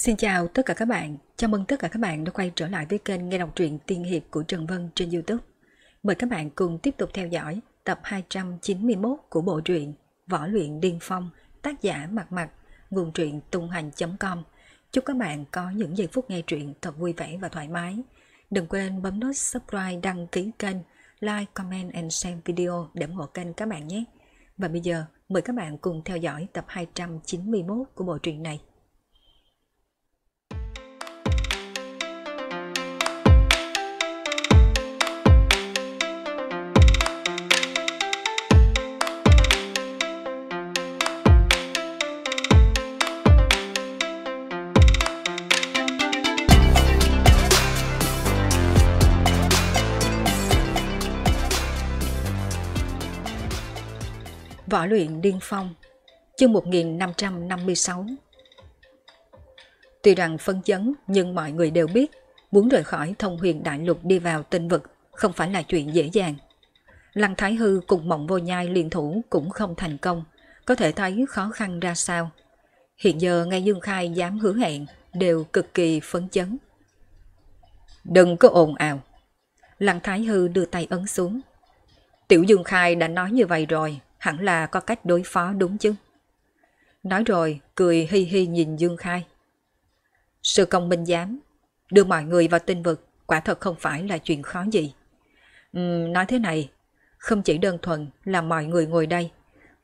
Xin chào tất cả các bạn, chào mừng tất cả các bạn đã quay trở lại với kênh Nghe đọc truyện tiên hiệp của Trần Vân trên Youtube. Mời các bạn cùng tiếp tục theo dõi tập 291 của bộ truyện Võ luyện điên phong, tác giả mặt mặt, nguồn truyện tung hành.com. Chúc các bạn có những giây phút nghe truyện thật vui vẻ và thoải mái. Đừng quên bấm nút subscribe, đăng ký kênh, like, comment and share video để ủng hộ kênh các bạn nhé. Và bây giờ, mời các bạn cùng theo dõi tập 291 của bộ truyện này. Võ luyện điên phong Chương 1556 Tuy rằng phân chấn nhưng mọi người đều biết muốn rời khỏi thông huyền đại lục đi vào tinh vực không phải là chuyện dễ dàng. Lăng Thái Hư cùng Mộng Vô Nhai liên thủ cũng không thành công, có thể thấy khó khăn ra sao. Hiện giờ ngay Dương Khai dám hứa hẹn đều cực kỳ phấn chấn. Đừng có ồn ào. Lăng Thái Hư đưa tay ấn xuống. Tiểu Dương Khai đã nói như vậy rồi, hẳn là có cách đối phó đúng chứ. Nói rồi, cười hi hi nhìn Dương Khai. Sự công minh giám, đưa mọi người vào tinh vực quả thật không phải là chuyện khó gì. Uhm, nói thế này, không chỉ đơn thuần là mọi người ngồi đây,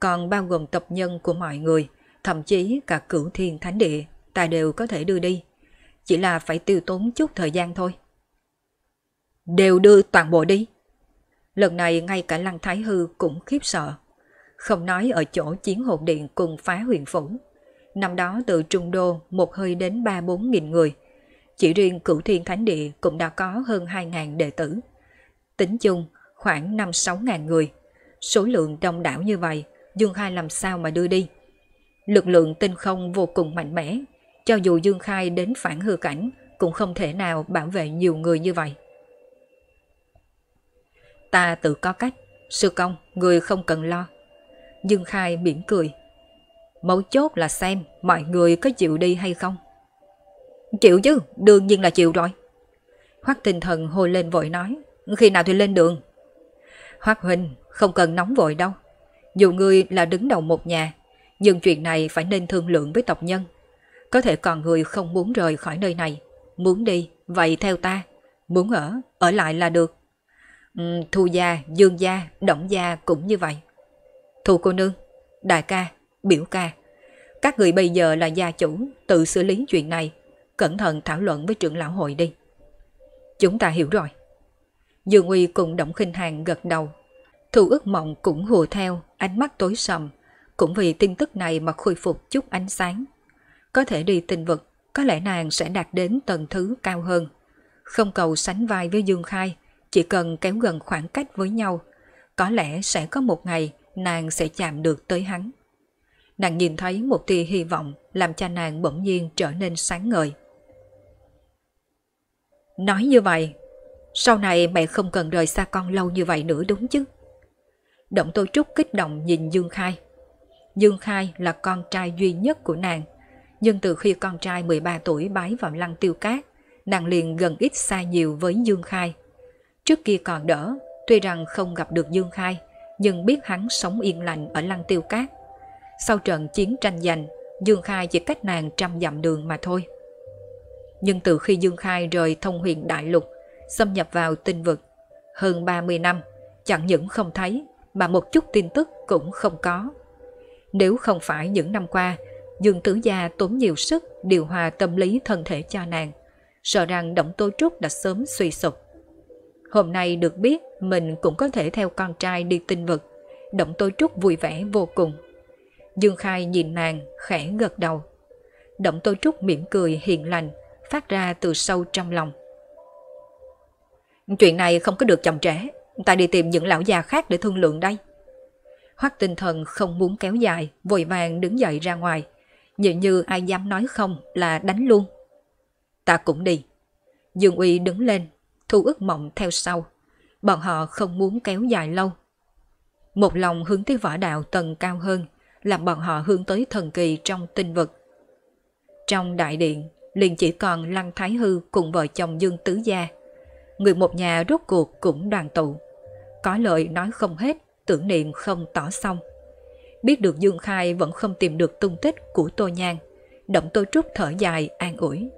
còn bao gồm tập nhân của mọi người, thậm chí cả cửu thiên thánh địa, ta đều có thể đưa đi. Chỉ là phải tiêu tốn chút thời gian thôi. Đều đưa toàn bộ đi. Lần này ngay cả Lăng Thái Hư cũng khiếp sợ không nói ở chỗ chiến hồn điện cùng phá huyền phủ. Năm đó từ Trung Đô một hơi đến ba bốn nghìn người. Chỉ riêng cửu thiên thánh địa cũng đã có hơn hai 000 đệ tử. Tính chung khoảng năm sáu ngàn người. Số lượng đông đảo như vậy, Dương Khai làm sao mà đưa đi? Lực lượng tinh không vô cùng mạnh mẽ, cho dù Dương Khai đến phản hư cảnh cũng không thể nào bảo vệ nhiều người như vậy. Ta tự có cách, sư công, người không cần lo. Dương Khai mỉm cười. Mấu chốt là xem mọi người có chịu đi hay không. Chịu chứ, đương nhiên là chịu rồi. Hoắc tinh thần hôi lên vội nói, khi nào thì lên đường. Hoắc Huynh, không cần nóng vội đâu. Dù ngươi là đứng đầu một nhà, nhưng chuyện này phải nên thương lượng với tộc nhân. Có thể còn người không muốn rời khỏi nơi này, muốn đi, vậy theo ta. Muốn ở, ở lại là được. thu gia, dương gia, động gia cũng như vậy thu cô nương, đại ca, biểu ca. Các người bây giờ là gia chủ, tự xử lý chuyện này. Cẩn thận thảo luận với trưởng lão hội đi. Chúng ta hiểu rồi. Dương Uy cùng Động khinh Hàng gật đầu. Thu ước mộng cũng hùa theo, ánh mắt tối sầm. Cũng vì tin tức này mà khôi phục chút ánh sáng. Có thể đi tình vực, có lẽ nàng sẽ đạt đến tầng thứ cao hơn. Không cầu sánh vai với Dương Khai, chỉ cần kéo gần khoảng cách với nhau. Có lẽ sẽ có một ngày nàng sẽ chạm được tới hắn. Nàng nhìn thấy một tia hy vọng làm cho nàng bỗng nhiên trở nên sáng ngời. Nói như vậy, sau này mẹ không cần rời xa con lâu như vậy nữa đúng chứ? Động Tô Trúc kích động nhìn Dương Khai. Dương Khai là con trai duy nhất của nàng, nhưng từ khi con trai 13 tuổi bái vào lăng tiêu cát, nàng liền gần ít xa nhiều với Dương Khai. Trước kia còn đỡ, tuy rằng không gặp được Dương Khai, nhưng biết hắn sống yên lành ở lăng tiêu cát. Sau trận chiến tranh giành, Dương Khai chỉ cách nàng trăm dặm đường mà thôi. Nhưng từ khi Dương Khai rời thông huyện đại lục, xâm nhập vào tinh vực, hơn 30 năm, chẳng những không thấy mà một chút tin tức cũng không có. Nếu không phải những năm qua, Dương Tử Gia tốn nhiều sức điều hòa tâm lý thân thể cho nàng, sợ rằng Động Tô Trúc đã sớm suy sụp. Hôm nay được biết mình cũng có thể theo con trai đi tinh vực. Động tôi trúc vui vẻ vô cùng. Dương Khai nhìn nàng, khẽ gật đầu. Động tôi trúc mỉm cười hiền lành, phát ra từ sâu trong lòng. Chuyện này không có được chồng trẻ, ta đi tìm những lão già khác để thương lượng đây. Hoắc tinh thần không muốn kéo dài, vội vàng đứng dậy ra ngoài. Nhị như ai dám nói không là đánh luôn. Ta cũng đi. Dương Uy đứng lên Thu ước mộng theo sau. Bọn họ không muốn kéo dài lâu. Một lòng hướng tới võ đạo tầng cao hơn, làm bọn họ hướng tới thần kỳ trong tinh vực. Trong đại điện, liền chỉ còn Lăng Thái Hư cùng vợ chồng Dương Tứ Gia. Người một nhà rốt cuộc cũng đoàn tụ. Có lời nói không hết, tưởng niệm không tỏ xong. Biết được Dương Khai vẫn không tìm được tung tích của Tô Nhan, Động Tô Trúc thở dài an ủi.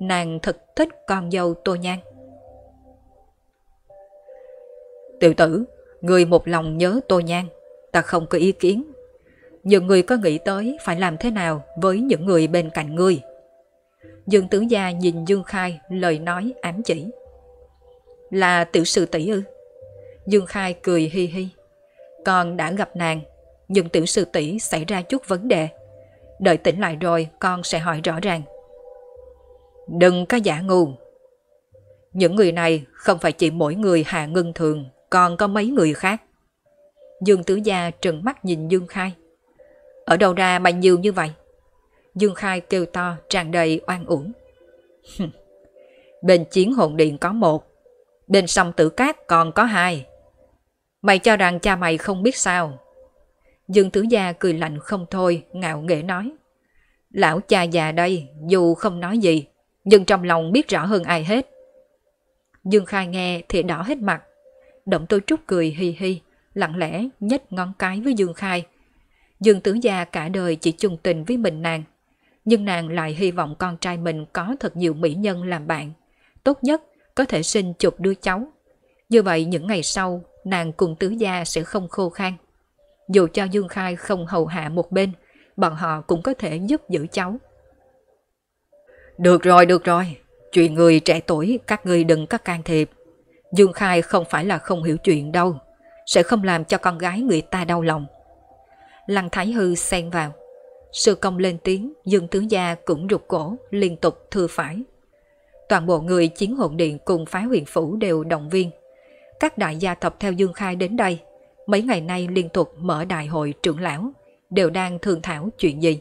Nàng thật thích con dâu Tô Nhan. Tiểu tử, người một lòng nhớ Tô Nhan, ta không có ý kiến. Nhưng người có nghĩ tới phải làm thế nào với những người bên cạnh ngươi? Dương Tứ Gia nhìn Dương Khai lời nói ám chỉ. Là tiểu sư tỷ ư? Dương Khai cười hi hi. Con đã gặp nàng, nhưng tiểu sư tỷ xảy ra chút vấn đề. Đợi tỉnh lại rồi con sẽ hỏi rõ ràng. Đừng có giả ngu. Những người này không phải chỉ mỗi người hạ ngưng thường còn có mấy người khác. Dương Tử Gia trừng mắt nhìn Dương Khai. Ở đâu ra mà nhiều như vậy? Dương Khai kêu to tràn đầy oan uổng. bên chiến hồn điện có một, bên sông tử cát còn có hai. Mày cho rằng cha mày không biết sao. Dương Tử Gia cười lạnh không thôi, ngạo nghễ nói. Lão cha già đây, dù không nói gì, nhưng trong lòng biết rõ hơn ai hết. Dương Khai nghe thì đỏ hết mặt, Động Tô Trúc cười hi hi, lặng lẽ nhếch ngón cái với Dương Khai. Dương Tử Gia cả đời chỉ chung tình với mình nàng, nhưng nàng lại hy vọng con trai mình có thật nhiều mỹ nhân làm bạn. Tốt nhất có thể sinh chục đứa cháu. Như vậy những ngày sau, nàng cùng Tứ Gia sẽ không khô khan. Dù cho Dương Khai không hầu hạ một bên, bọn họ cũng có thể giúp giữ cháu. Được rồi, được rồi. Chuyện người trẻ tuổi các ngươi đừng có can thiệp. Dương Khai không phải là không hiểu chuyện đâu, sẽ không làm cho con gái người ta đau lòng. Lăng Thái Hư xen vào. Sư công lên tiếng, Dương Tướng Gia cũng rụt cổ, liên tục thưa phải. Toàn bộ người chiến hồn điện cùng phái huyền phủ đều động viên. Các đại gia tộc theo Dương Khai đến đây, mấy ngày nay liên tục mở đại hội trưởng lão, đều đang thương thảo chuyện gì.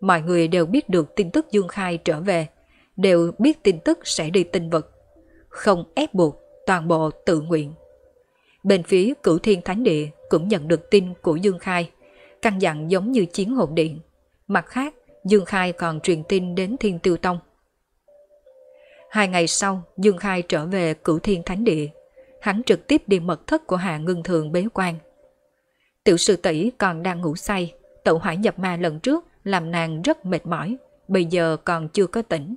Mọi người đều biết được tin tức Dương Khai trở về, đều biết tin tức sẽ đi tinh vật, Không ép buộc, toàn bộ tự nguyện. Bên phía cửu thiên thánh địa cũng nhận được tin của Dương Khai, căn dặn giống như chiến hồn điện. Mặt khác, Dương Khai còn truyền tin đến Thiên Tiêu Tông. Hai ngày sau, Dương Khai trở về cửu thiên thánh địa. Hắn trực tiếp đi mật thất của Hạ Ngưng Thường bế quan. Tiểu sư tỷ còn đang ngủ say, tẩu hỏa nhập ma lần trước làm nàng rất mệt mỏi, bây giờ còn chưa có tỉnh.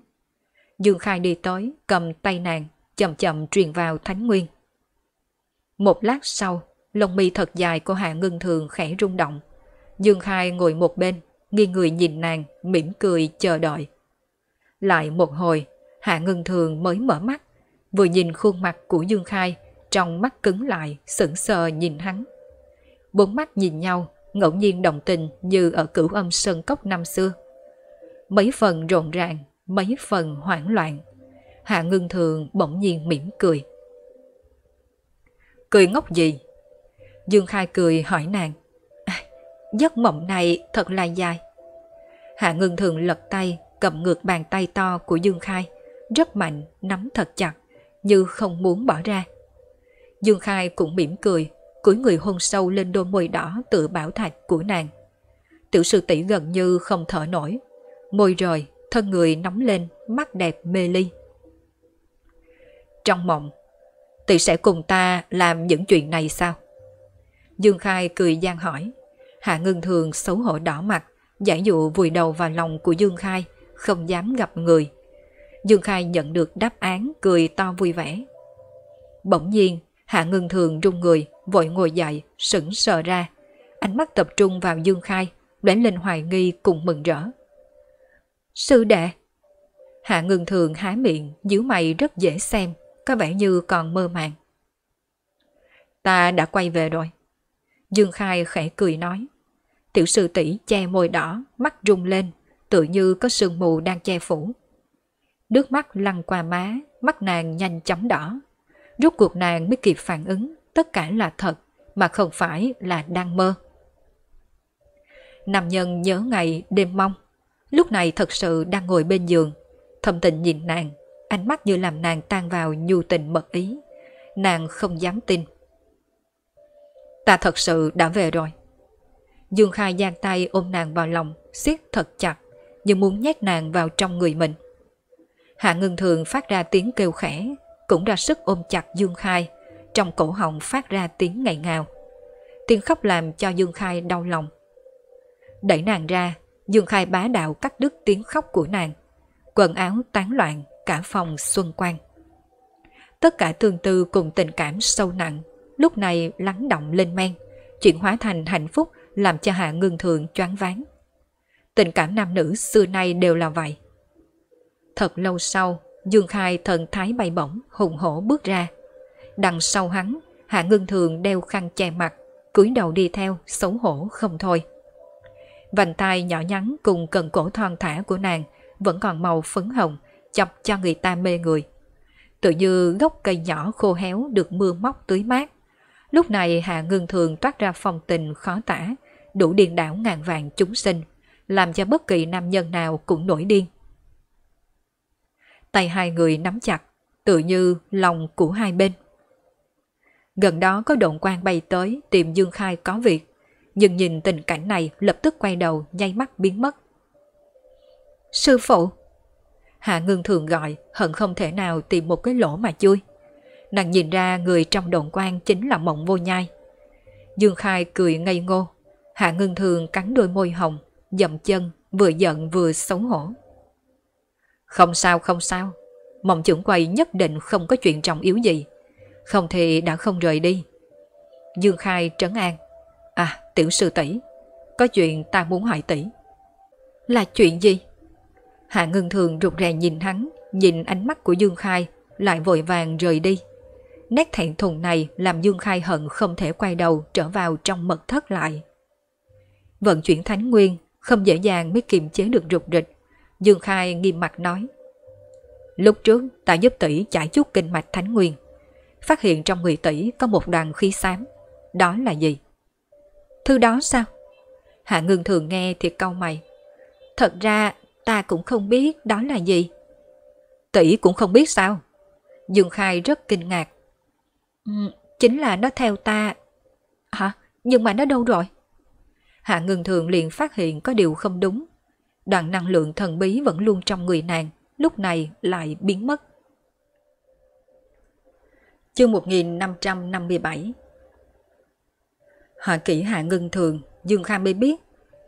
Dương Khai đi tới, cầm tay nàng, chậm chậm truyền vào Thánh Nguyên. Một lát sau, lông mi thật dài của Hạ ngưng Thường khẽ rung động. Dương Khai ngồi một bên, nghiêng người nhìn nàng, mỉm cười chờ đợi. Lại một hồi, Hạ ngưng Thường mới mở mắt, vừa nhìn khuôn mặt của Dương Khai, trong mắt cứng lại, sững sờ nhìn hắn. Bốn mắt nhìn nhau, ngẫu nhiên đồng tình như ở cửu âm sơn cốc năm xưa. Mấy phần rộn ràng, mấy phần hoảng loạn. Hạ Ngưng Thường bỗng nhiên mỉm cười. Cười ngốc gì? Dương Khai cười hỏi nàng. À, giấc mộng này thật là dài. Hạ Ngưng Thường lật tay, cầm ngược bàn tay to của Dương Khai, rất mạnh, nắm thật chặt, như không muốn bỏ ra. Dương Khai cũng mỉm cười, cúi người hôn sâu lên đôi môi đỏ tự bảo thạch của nàng. Tiểu sư tỷ gần như không thở nổi, môi rời, thân người nóng lên, mắt đẹp mê ly. Trong mộng, tỷ sẽ cùng ta làm những chuyện này sao? Dương Khai cười gian hỏi. Hạ Ngân Thường xấu hổ đỏ mặt, giải dụ vùi đầu vào lòng của Dương Khai, không dám gặp người. Dương Khai nhận được đáp án cười to vui vẻ. Bỗng nhiên, Hạ Ngân Thường rung người, vội ngồi dậy, sững sờ ra. Ánh mắt tập trung vào Dương Khai, lóe lên hoài nghi cùng mừng rỡ. Sư đệ! Hạ Ngân Thường há miệng, nhíu mày rất dễ xem, có vẻ như còn mơ màng. Ta đã quay về rồi. Dương Khai khẽ cười nói. Tiểu sư tỷ che môi đỏ, mắt rung lên, tự như có sương mù đang che phủ. Nước mắt lăn qua má, mắt nàng nhanh chóng đỏ. Rốt cuộc nàng mới kịp phản ứng, tất cả là thật, mà không phải là đang mơ. Nam nhân nhớ ngày đêm mong, lúc này thật sự đang ngồi bên giường, thầm tình nhìn nàng, ánh mắt như làm nàng tan vào nhu tình mật ý. Nàng không dám tin. Ta thật sự đã về rồi. Dương Khai giang tay ôm nàng vào lòng, siết thật chặt, như muốn nhét nàng vào trong người mình. Hạ ngưng thường phát ra tiếng kêu khẽ, cũng ra sức ôm chặt Dương Khai, trong cổ họng phát ra tiếng ngậy ngào. Tiếng khóc làm cho Dương Khai đau lòng. Đẩy nàng ra, Dương Khai bá đạo cắt đứt tiếng khóc của nàng. Quần áo tán loạn, cả phòng xuân quang Tất cả tương tư cùng tình cảm sâu nặng, lúc này lắng động lên men, chuyển hóa thành hạnh phúc làm cho hạ ngưng thượng choáng váng. Tình cảm nam nữ xưa nay đều là vậy. Thật lâu sau, Dương Khai thần thái bay bổng, hùng hổ bước ra. Đằng sau hắn, Hạ Ngưng thượng đeo khăn che mặt, cúi đầu đi theo, xấu hổ không thôi. Vành tay nhỏ nhắn cùng cần cổ thon thả của nàng vẫn còn màu phấn hồng, chọc cho người ta mê người. Tự như gốc cây nhỏ khô héo được mưa móc tưới mát. Lúc này Hạ Ngưng Thường toát ra phong tình khó tả, đủ điên đảo ngàn vàng chúng sinh, làm cho bất kỳ nam nhân nào cũng nổi điên. Tay hai người nắm chặt, tự như lòng của hai bên. Gần đó có đồn quan bay tới tìm Dương Khai có việc, nhưng nhìn tình cảnh này lập tức quay đầu nhay mắt biến mất. Sư phụ! Hạ ngưng thường gọi, hận không thể nào tìm một cái lỗ mà chui. Nàng nhìn ra người trong đồn quan chính là mộng vô nhai. Dương Khai cười ngây ngô. Hạ ngưng thường cắn đôi môi hồng, dậm chân, vừa giận vừa xấu hổ. Không sao không sao, mộng trưởng quầy nhất định không có chuyện trọng yếu gì. Không thì đã không rời đi. Dương Khai trấn an. À, tiểu sư tỷ, có chuyện ta muốn hỏi tỷ. Là chuyện gì? Hạ Ngân Thường rụt rè nhìn hắn, nhìn ánh mắt của Dương Khai, lại vội vàng rời đi. Nét thẹn thùng này làm Dương Khai hận không thể quay đầu trở vào trong mật thất lại. Vận chuyển Thánh Nguyên không dễ dàng mới kiềm chế được rụt rịch. Dương Khai nghiêm mặt nói. Lúc trước ta giúp tỷ giải chút kinh mạch Thánh Nguyên. Phát hiện trong người tỷ có một đoàn khí xám. Đó là gì? Thứ đó sao? Hạ Ngưng thường nghe thì cau mày. Thật ra ta cũng không biết đó là gì. Tỷ cũng không biết sao? Dương Khai rất kinh ngạc. Ừ, chính là nó theo ta. Hả? Nhưng mà nó đâu rồi? Hạ Ngân Thường liền phát hiện có điều không đúng. Đoạn năng lượng thần bí vẫn luôn trong người nàng, lúc này lại biến mất. Chương 1557 Họ kỹ Hạ Ngân Thường, Dương Khai mới biết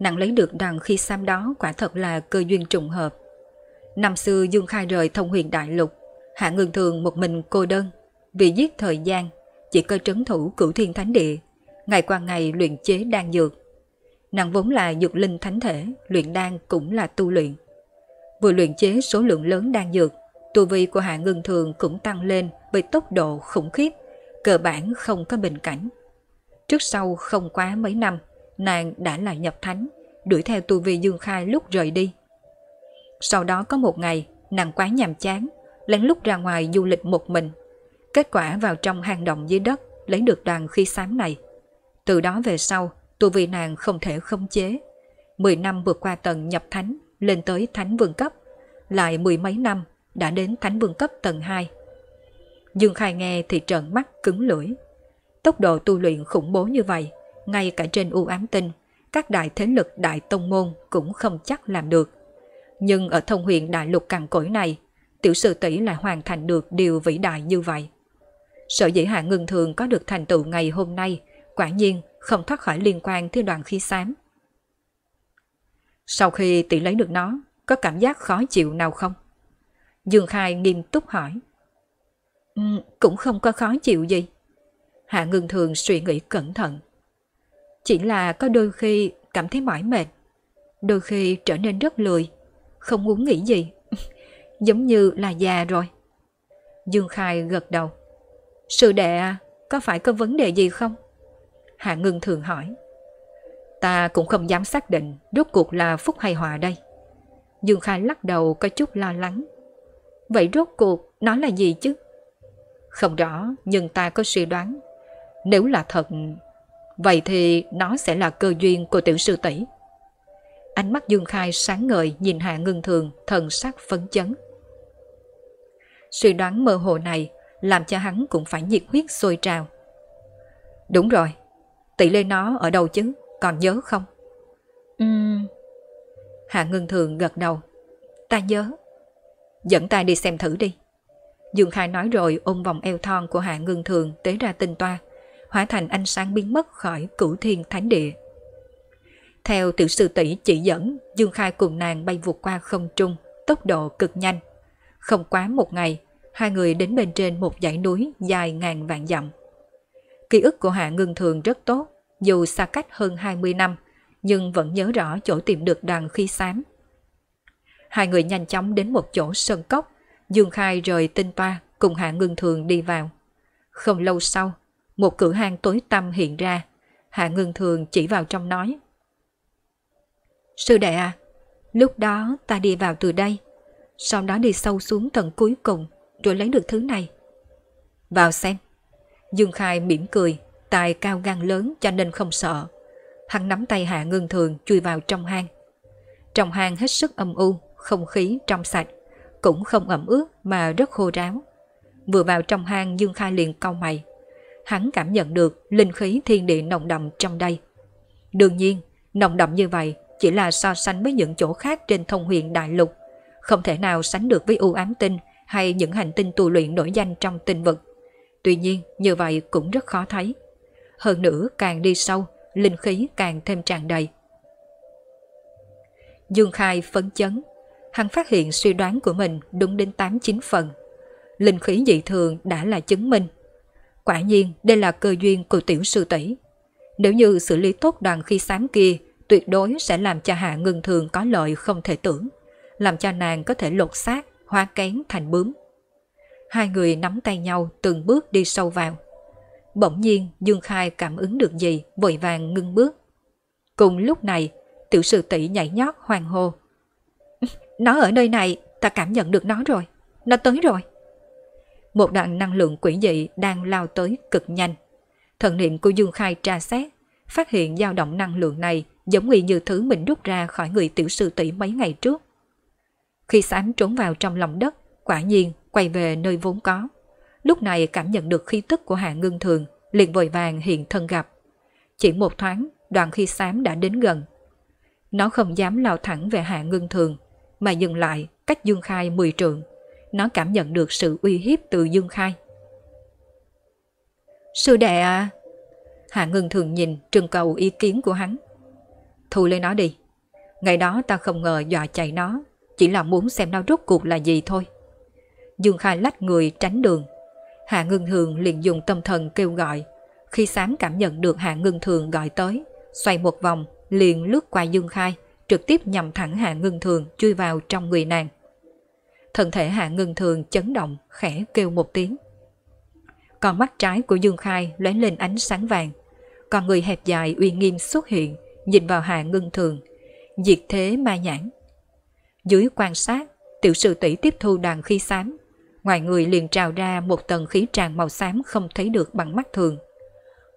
nàng lấy được rằng khi Sam đó quả thật là cơ duyên trùng hợp. Năm xưa Dương Khai rời thông huyền đại lục, Hạ Ngương Thường một mình cô đơn, vì giết thời gian, chỉ cơ trấn thủ cửu thiên thánh địa, ngày qua ngày luyện chế đan dược. Nàng vốn là dược linh thánh thể, luyện đan cũng là tu luyện. Vừa luyện chế số lượng lớn đan dược, tu vi của Hạ Ngương Thường cũng tăng lên với tốc độ khủng khiếp, cơ bản không có bình cảnh. Trước sau không quá mấy năm, nàng đã là nhập thánh, đuổi theo tu vi Dương Khai lúc rời đi. Sau đó có một ngày, nàng quá nhàm chán, lén lút ra ngoài du lịch một mình. Kết quả vào trong hang động dưới đất lấy được đoàn khi xám này. Từ đó về sau, tu vi nàng không thể không chế. mười năm vượt qua tầng nhập thánh, lên tới thánh vương cấp. Lại mười mấy năm, đã đến thánh vương cấp tầng 2. Dương Khai nghe thì trợn mắt cứng lưỡi. Tốc độ tu luyện khủng bố như vậy, ngay cả trên u ám tinh, các đại thế lực đại tông môn cũng không chắc làm được. Nhưng ở thông huyện đại lục cằn cỗi này, tiểu sư tỷ lại hoàn thành được điều vĩ đại như vậy. Sở dĩ hạ ngưng thường có được thành tựu ngày hôm nay, quả nhiên không thoát khỏi liên quan tới đoàn khí xám. Sau khi tỷ lấy được nó, có cảm giác khó chịu nào không? Dương Khai nghiêm túc hỏi. Um, cũng không có khó chịu gì. Hạ ngưng thường suy nghĩ cẩn thận. Chỉ là có đôi khi cảm thấy mỏi mệt, đôi khi trở nên rất lười, không muốn nghĩ gì, giống như là già rồi. Dương Khai gật đầu. Sư đệ có phải có vấn đề gì không? Hạ Ngưng thường hỏi. Ta cũng không dám xác định rốt cuộc là phúc hay hòa đây. Dương Khai lắc đầu có chút lo lắng. Vậy rốt cuộc nó là gì chứ? Không rõ, nhưng ta có suy đoán. Nếu là thật Vậy thì nó sẽ là cơ duyên của tiểu sư tỷ. Ánh mắt Dương Khai sáng ngời nhìn Hạ Ngưng Thường thần sắc phấn chấn. Suy đoán mơ hồ này làm cho hắn cũng phải nhiệt huyết sôi trào. Đúng rồi, tỷ lê nó ở đâu chứ, còn nhớ không? Uhm. Hạ Ngưng Thường gật đầu. Ta nhớ. Dẫn ta đi xem thử đi. Dương Khai nói rồi ôm vòng eo thon của Hạ Ngưng Thường tế ra tinh toa hóa thành ánh sáng biến mất khỏi cửu thiên thánh địa. Theo tiểu sư tỷ chỉ dẫn, Dương Khai cùng nàng bay vượt qua không trung, tốc độ cực nhanh. Không quá một ngày, hai người đến bên trên một dãy núi dài ngàn vạn dặm. Ký ức của Hạ Ngưng Thường rất tốt, dù xa cách hơn 20 năm, nhưng vẫn nhớ rõ chỗ tìm được đoàn khí xám. Hai người nhanh chóng đến một chỗ sơn cốc, Dương Khai rời tinh toa cùng Hạ Ngưng Thường đi vào. Không lâu sau, một cửa hàng tối tăm hiện ra. Hạ Ngưng Thường chỉ vào trong nói. Sư đệ à, lúc đó ta đi vào từ đây, sau đó đi sâu xuống tầng cuối cùng rồi lấy được thứ này. Vào xem. Dương Khai mỉm cười, tài cao gan lớn cho nên không sợ. Hắn nắm tay Hạ Ngưng Thường chui vào trong hang. Trong hang hết sức âm u, không khí trong sạch, cũng không ẩm ướt mà rất khô ráo. Vừa vào trong hang Dương Khai liền cau mày hắn cảm nhận được linh khí thiên địa nồng đậm trong đây. Đương nhiên, nồng đậm như vậy chỉ là so sánh với những chỗ khác trên thông huyền đại lục, không thể nào sánh được với u ám tinh hay những hành tinh tu luyện nổi danh trong tinh vực. Tuy nhiên, như vậy cũng rất khó thấy. Hơn nữa, càng đi sâu, linh khí càng thêm tràn đầy. Dương Khai phấn chấn, hắn phát hiện suy đoán của mình đúng đến 89 phần. Linh khí dị thường đã là chứng minh Quả nhiên đây là cơ duyên của tiểu sư tỷ. Nếu như xử lý tốt đoàn khi xám kia, tuyệt đối sẽ làm cho hạ ngưng thường có lợi không thể tưởng, làm cho nàng có thể lột xác, hóa kén thành bướm. Hai người nắm tay nhau từng bước đi sâu vào. Bỗng nhiên Dương Khai cảm ứng được gì, vội vàng ngưng bước. Cùng lúc này, tiểu sư tỷ nhảy nhót hoàng hô. Nó ở nơi này, ta cảm nhận được nó rồi, nó tới rồi một đoạn năng lượng quỷ dị đang lao tới cực nhanh. Thần niệm của Dương Khai tra xét, phát hiện dao động năng lượng này giống y như thứ mình rút ra khỏi người tiểu sư tỷ mấy ngày trước. Khi sám trốn vào trong lòng đất, quả nhiên quay về nơi vốn có. Lúc này cảm nhận được khí tức của Hạ Ngưng Thường, liền vội vàng hiện thân gặp. Chỉ một thoáng, đoạn khi sám đã đến gần. Nó không dám lao thẳng về Hạ Ngưng Thường, mà dừng lại cách Dương Khai mười trượng. Nó cảm nhận được sự uy hiếp từ Dương Khai. Sư đệ à! Hạ Ngân thường nhìn trừng cầu ý kiến của hắn. Thu lấy nó đi. Ngày đó ta không ngờ dọa chạy nó, chỉ là muốn xem nó rốt cuộc là gì thôi. Dương Khai lách người tránh đường. Hạ Ngân Thường liền dùng tâm thần kêu gọi. Khi sám cảm nhận được Hạ Ngân Thường gọi tới, xoay một vòng, liền lướt qua Dương Khai, trực tiếp nhằm thẳng Hạ Ngân Thường chui vào trong người nàng thân thể hạ ngưng thường chấn động, khẽ kêu một tiếng. Con mắt trái của Dương Khai lóe lên ánh sáng vàng. Con người hẹp dài uy nghiêm xuất hiện, nhìn vào hạ ngưng thường. Diệt thế ma nhãn. Dưới quan sát, tiểu sư tỷ tiếp thu đàn khí xám. Ngoài người liền trào ra một tầng khí tràn màu xám không thấy được bằng mắt thường.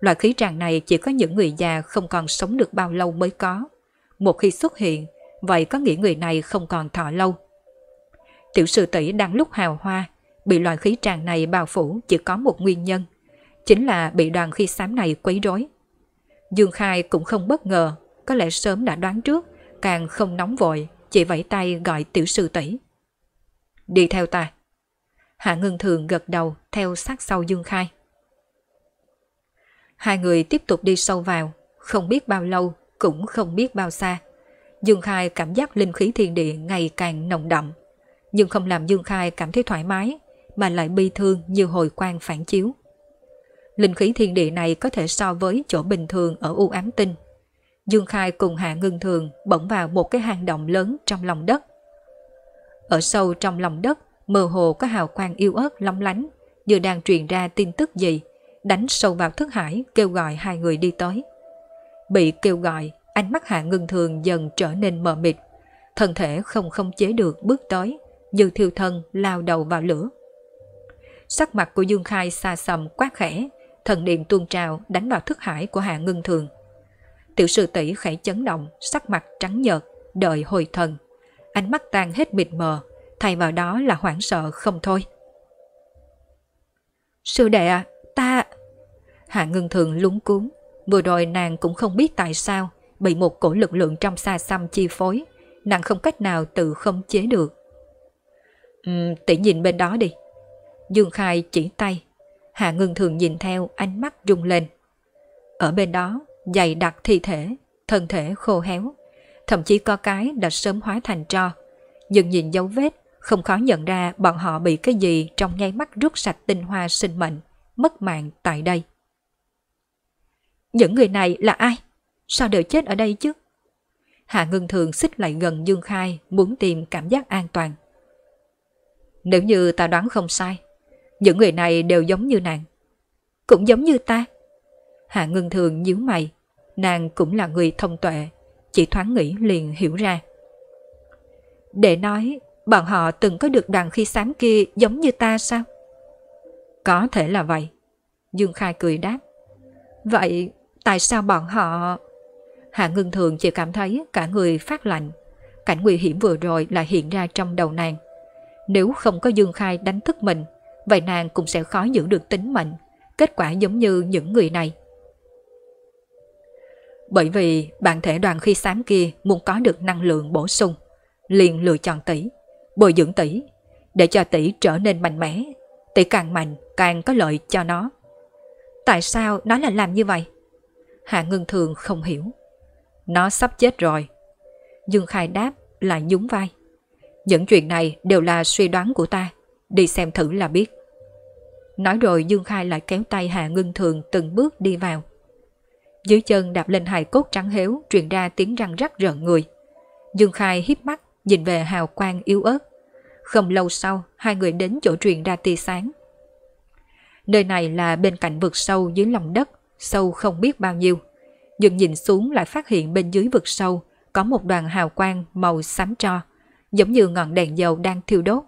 Loại khí tràn này chỉ có những người già không còn sống được bao lâu mới có. Một khi xuất hiện, vậy có nghĩa người này không còn thọ lâu. Tiểu sư tỷ đang lúc hào hoa, bị loại khí tràng này bao phủ chỉ có một nguyên nhân, chính là bị đoàn khi xám này quấy rối. Dương Khai cũng không bất ngờ, có lẽ sớm đã đoán trước, càng không nóng vội, chỉ vẫy tay gọi tiểu sư tỷ. Đi theo ta. Hạ ngưng thường gật đầu theo sát sau Dương Khai. Hai người tiếp tục đi sâu vào, không biết bao lâu, cũng không biết bao xa. Dương Khai cảm giác linh khí thiên địa ngày càng nồng đậm nhưng không làm Dương Khai cảm thấy thoải mái, mà lại bi thương như hồi quang phản chiếu. Linh khí thiên địa này có thể so với chỗ bình thường ở U Ám Tinh. Dương Khai cùng Hạ Ngưng Thường bỗng vào một cái hang động lớn trong lòng đất. Ở sâu trong lòng đất, mờ hồ có hào quang yêu ớt lóng lánh, như đang truyền ra tin tức gì, đánh sâu vào thức hải kêu gọi hai người đi tới. Bị kêu gọi, ánh mắt Hạ Ngưng Thường dần trở nên mờ mịt, thân thể không không chế được bước tới. Dư thiêu thân lao đầu vào lửa. Sắc mặt của Dương Khai xa xăm quát khẽ, thần niệm tuôn trào đánh vào thức hải của Hạ Ngưng Thường. Tiểu sư tỷ khẽ chấn động, sắc mặt trắng nhợt, đợi hồi thần. Ánh mắt tan hết mịt mờ, thay vào đó là hoảng sợ không thôi. Sư đệ à, ta... Hạ Ngưng Thường lúng cuốn, vừa rồi nàng cũng không biết tại sao, bị một cổ lực lượng trong xa xăm chi phối, nàng không cách nào tự khống chế được, Um, tỷ nhìn bên đó đi. Dương Khai chỉ tay. Hạ Ngưng Thường nhìn theo ánh mắt rung lên. Ở bên đó, dày đặc thi thể, thân thể khô héo. Thậm chí có cái đã sớm hóa thành tro. Nhưng nhìn dấu vết, không khó nhận ra bọn họ bị cái gì trong nháy mắt rút sạch tinh hoa sinh mệnh, mất mạng tại đây. Những người này là ai? Sao đều chết ở đây chứ? Hạ Ngưng Thường xích lại gần Dương Khai muốn tìm cảm giác an toàn. Nếu như ta đoán không sai, những người này đều giống như nàng. Cũng giống như ta. Hạ ngưng thường nhíu mày, nàng cũng là người thông tuệ, chỉ thoáng nghĩ liền hiểu ra. Để nói, bọn họ từng có được đoàn khi sáng kia giống như ta sao? Có thể là vậy. Dương Khai cười đáp. Vậy tại sao bọn họ... Hạ ngưng thường chỉ cảm thấy cả người phát lạnh. Cảnh nguy hiểm vừa rồi lại hiện ra trong đầu nàng. Nếu không có Dương Khai đánh thức mình, vậy nàng cũng sẽ khó giữ được tính mệnh. Kết quả giống như những người này. Bởi vì bản thể đoàn khi xám kia muốn có được năng lượng bổ sung, liền lựa chọn tỷ, bồi dưỡng tỷ, để cho tỷ trở nên mạnh mẽ. Tỷ càng mạnh càng có lợi cho nó. Tại sao nó lại làm như vậy? Hạ Ngân Thường không hiểu. Nó sắp chết rồi. Dương Khai đáp là nhún vai. Những chuyện này đều là suy đoán của ta, đi xem thử là biết. Nói rồi Dương Khai lại kéo tay Hạ ngân Thường từng bước đi vào. Dưới chân đạp lên hài cốt trắng héo truyền ra tiếng răng rắc rợn người. Dương Khai hiếp mắt nhìn về hào quang yếu ớt. Không lâu sau, hai người đến chỗ truyền ra tia sáng. Nơi này là bên cạnh vực sâu dưới lòng đất, sâu không biết bao nhiêu. dương nhìn xuống lại phát hiện bên dưới vực sâu có một đoàn hào quang màu xám tro giống như ngọn đèn dầu đang thiêu đốt.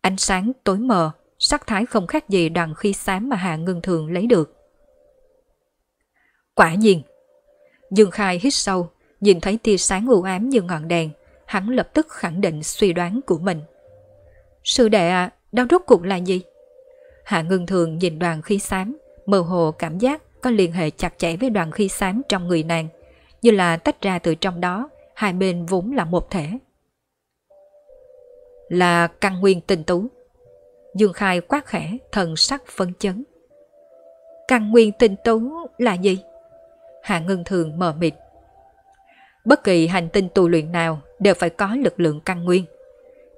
Ánh sáng tối mờ, sắc thái không khác gì đoàn khi xám mà Hạ Ngưng Thường lấy được. Quả nhiên, Dương Khai hít sâu, nhìn thấy tia sáng u ám như ngọn đèn, hắn lập tức khẳng định suy đoán của mình. Sư đệ à, đau rốt cuộc là gì? Hạ Ngưng Thường nhìn đoàn khí xám, mơ hồ cảm giác có liên hệ chặt chẽ với đoàn khí xám trong người nàng, như là tách ra từ trong đó, hai bên vốn là một thể là căn nguyên tinh tú. Dương Khai quát khẽ, thần sắc phấn chấn. Căn nguyên tinh tú là gì? Hạ Ngân Thường mờ mịt. Bất kỳ hành tinh tu luyện nào đều phải có lực lượng căn nguyên.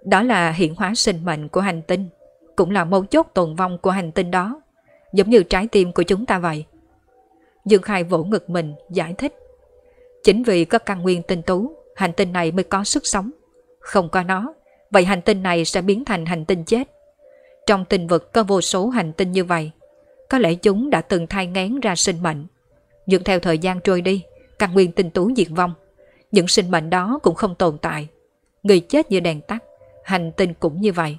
Đó là hiện hóa sinh mệnh của hành tinh, cũng là mấu chốt tồn vong của hành tinh đó, giống như trái tim của chúng ta vậy. Dương Khai vỗ ngực mình, giải thích. Chính vì có căn nguyên tinh tú, hành tinh này mới có sức sống. Không có nó, vậy hành tinh này sẽ biến thành hành tinh chết. Trong tình vực có vô số hành tinh như vậy, có lẽ chúng đã từng thai ngén ra sinh mệnh. Nhưng theo thời gian trôi đi, căn nguyên tinh tú diệt vong, những sinh mệnh đó cũng không tồn tại. Người chết như đèn tắt, hành tinh cũng như vậy.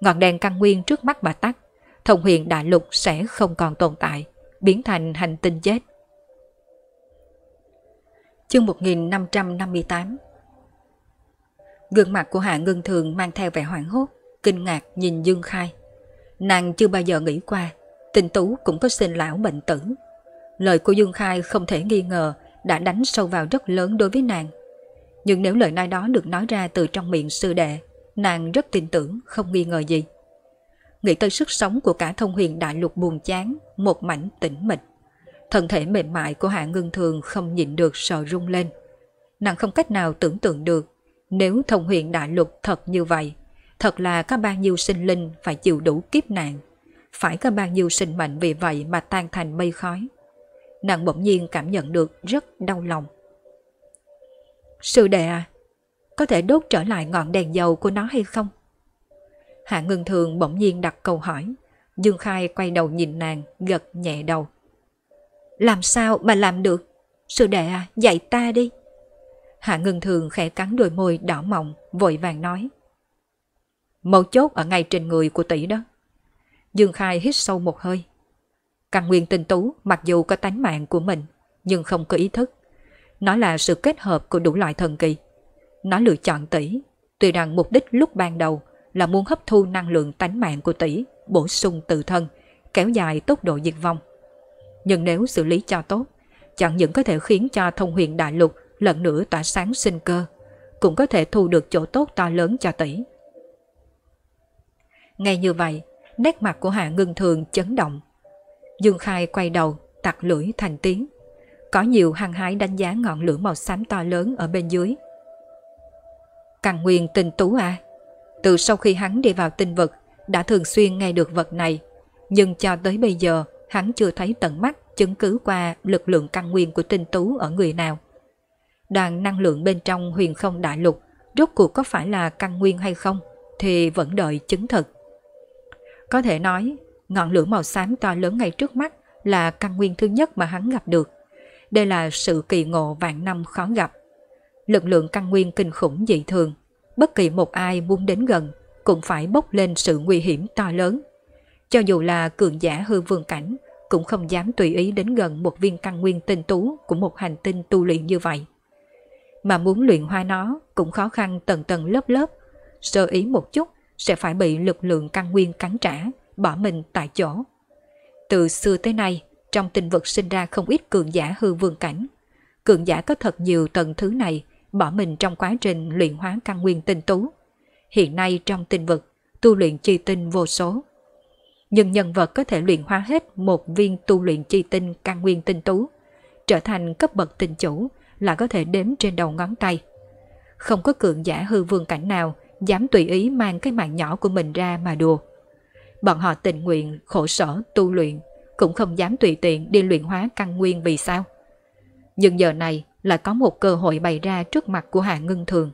Ngọn đèn căn nguyên trước mắt bà tắt, thông huyền đại lục sẽ không còn tồn tại, biến thành hành tinh chết. Chương 1558 Gương mặt của Hạ Ngân Thường mang theo vẻ hoảng hốt, kinh ngạc nhìn Dương Khai. Nàng chưa bao giờ nghĩ qua, tình tú cũng có sinh lão bệnh tử. Lời của Dương Khai không thể nghi ngờ đã đánh sâu vào rất lớn đối với nàng. Nhưng nếu lời nói đó được nói ra từ trong miệng sư đệ, nàng rất tin tưởng, không nghi ngờ gì. Nghĩ tới sức sống của cả thông huyền đại lục buồn chán, một mảnh tĩnh mịch. Thân thể mềm mại của Hạ Ngân Thường không nhịn được sờ rung lên. Nàng không cách nào tưởng tượng được nếu thông huyện đại luật thật như vậy, thật là có bao nhiêu sinh linh phải chịu đủ kiếp nạn. Phải có bao nhiêu sinh mệnh vì vậy mà tan thành mây khói. Nàng bỗng nhiên cảm nhận được rất đau lòng. Sư đệ à, có thể đốt trở lại ngọn đèn dầu của nó hay không? Hạ ngưng Thường bỗng nhiên đặt câu hỏi. Dương Khai quay đầu nhìn nàng, gật nhẹ đầu. Làm sao mà làm được? Sư đệ à, dạy ta đi. Hạ Ngân Thường khẽ cắn đôi môi đỏ mọng, vội vàng nói. Mấu chốt ở ngay trên người của tỷ đó. Dương Khai hít sâu một hơi. Càng nguyên tinh tú mặc dù có tánh mạng của mình, nhưng không có ý thức. Nó là sự kết hợp của đủ loại thần kỳ. Nó lựa chọn tỷ, tuy rằng mục đích lúc ban đầu là muốn hấp thu năng lượng tánh mạng của tỷ, bổ sung tự thân, kéo dài tốc độ diệt vong. Nhưng nếu xử lý cho tốt, chẳng những có thể khiến cho thông huyền đại lục lần nữa tỏa sáng sinh cơ, cũng có thể thu được chỗ tốt to lớn cho tỷ. Ngay như vậy, nét mặt của Hạ Ngưng Thường chấn động. Dương Khai quay đầu, tặc lưỡi thành tiếng. Có nhiều hăng hái đánh giá ngọn lửa màu xám to lớn ở bên dưới. Càng nguyên tình tú à? Từ sau khi hắn đi vào tinh vực, đã thường xuyên nghe được vật này. Nhưng cho tới bây giờ, hắn chưa thấy tận mắt chứng cứ qua lực lượng căn nguyên của tinh tú ở người nào đoàn năng lượng bên trong huyền không đại lục rốt cuộc có phải là căn nguyên hay không thì vẫn đợi chứng thực. Có thể nói, ngọn lửa màu xám to lớn ngay trước mắt là căn nguyên thứ nhất mà hắn gặp được. Đây là sự kỳ ngộ vạn năm khó gặp. Lực lượng căn nguyên kinh khủng dị thường, bất kỳ một ai muốn đến gần cũng phải bốc lên sự nguy hiểm to lớn. Cho dù là cường giả hư vương cảnh, cũng không dám tùy ý đến gần một viên căn nguyên tinh tú của một hành tinh tu luyện như vậy mà muốn luyện hoa nó cũng khó khăn tầng tầng lớp lớp. Sơ ý một chút sẽ phải bị lực lượng căn nguyên cắn trả, bỏ mình tại chỗ. Từ xưa tới nay, trong tinh vực sinh ra không ít cường giả hư vương cảnh. Cường giả có thật nhiều tầng thứ này, bỏ mình trong quá trình luyện hóa căn nguyên tinh tú. Hiện nay trong tinh vực, tu luyện chi tinh vô số. Nhưng nhân vật có thể luyện hóa hết một viên tu luyện chi tinh căn nguyên tinh tú, trở thành cấp bậc tinh chủ, là có thể đếm trên đầu ngón tay. Không có cường giả hư vương cảnh nào dám tùy ý mang cái mạng nhỏ của mình ra mà đùa. Bọn họ tình nguyện, khổ sở, tu luyện, cũng không dám tùy tiện đi luyện hóa căn nguyên vì sao. Nhưng giờ này là có một cơ hội bày ra trước mặt của Hạ ngưng Thường.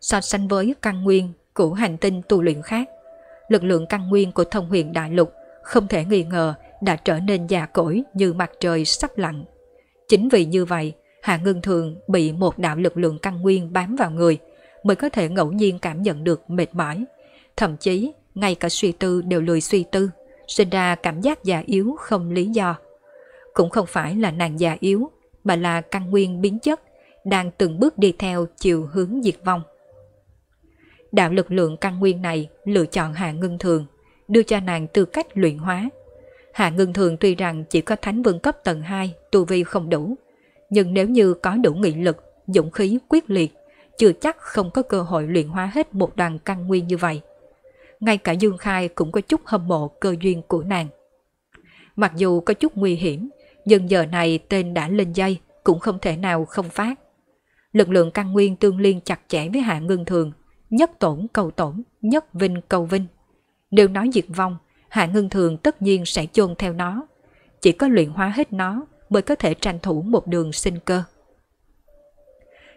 So sánh với căn nguyên của hành tinh tu luyện khác, lực lượng căn nguyên của thông huyền đại lục không thể nghi ngờ đã trở nên già cỗi như mặt trời sắp lặn Chính vì như vậy, Hạ Ngưng Thường bị một đạo lực lượng căn nguyên bám vào người, mới có thể ngẫu nhiên cảm nhận được mệt mỏi. Thậm chí, ngay cả suy tư đều lười suy tư, sinh ra cảm giác già yếu không lý do. Cũng không phải là nàng già yếu, mà là căn nguyên biến chất, đang từng bước đi theo chiều hướng diệt vong. Đạo lực lượng căn nguyên này lựa chọn Hạ Ngưng Thường, đưa cho nàng tư cách luyện hóa Hạ Ngưng Thường tuy rằng chỉ có Thánh Vương cấp tầng 2, tu vi không đủ, nhưng nếu như có đủ nghị lực, dũng khí quyết liệt, chưa chắc không có cơ hội luyện hóa hết một đoàn căn nguyên như vậy. Ngay cả Dương Khai cũng có chút hâm mộ cơ duyên của nàng. Mặc dù có chút nguy hiểm, nhưng giờ này tên đã lên dây cũng không thể nào không phát. Lực lượng căn nguyên tương liên chặt chẽ với hạ ngưng thường, nhất tổn cầu tổn, nhất vinh cầu vinh. Nếu nói diệt vong Hạ Ngưng Thường tất nhiên sẽ chôn theo nó. Chỉ có luyện hóa hết nó mới có thể tranh thủ một đường sinh cơ.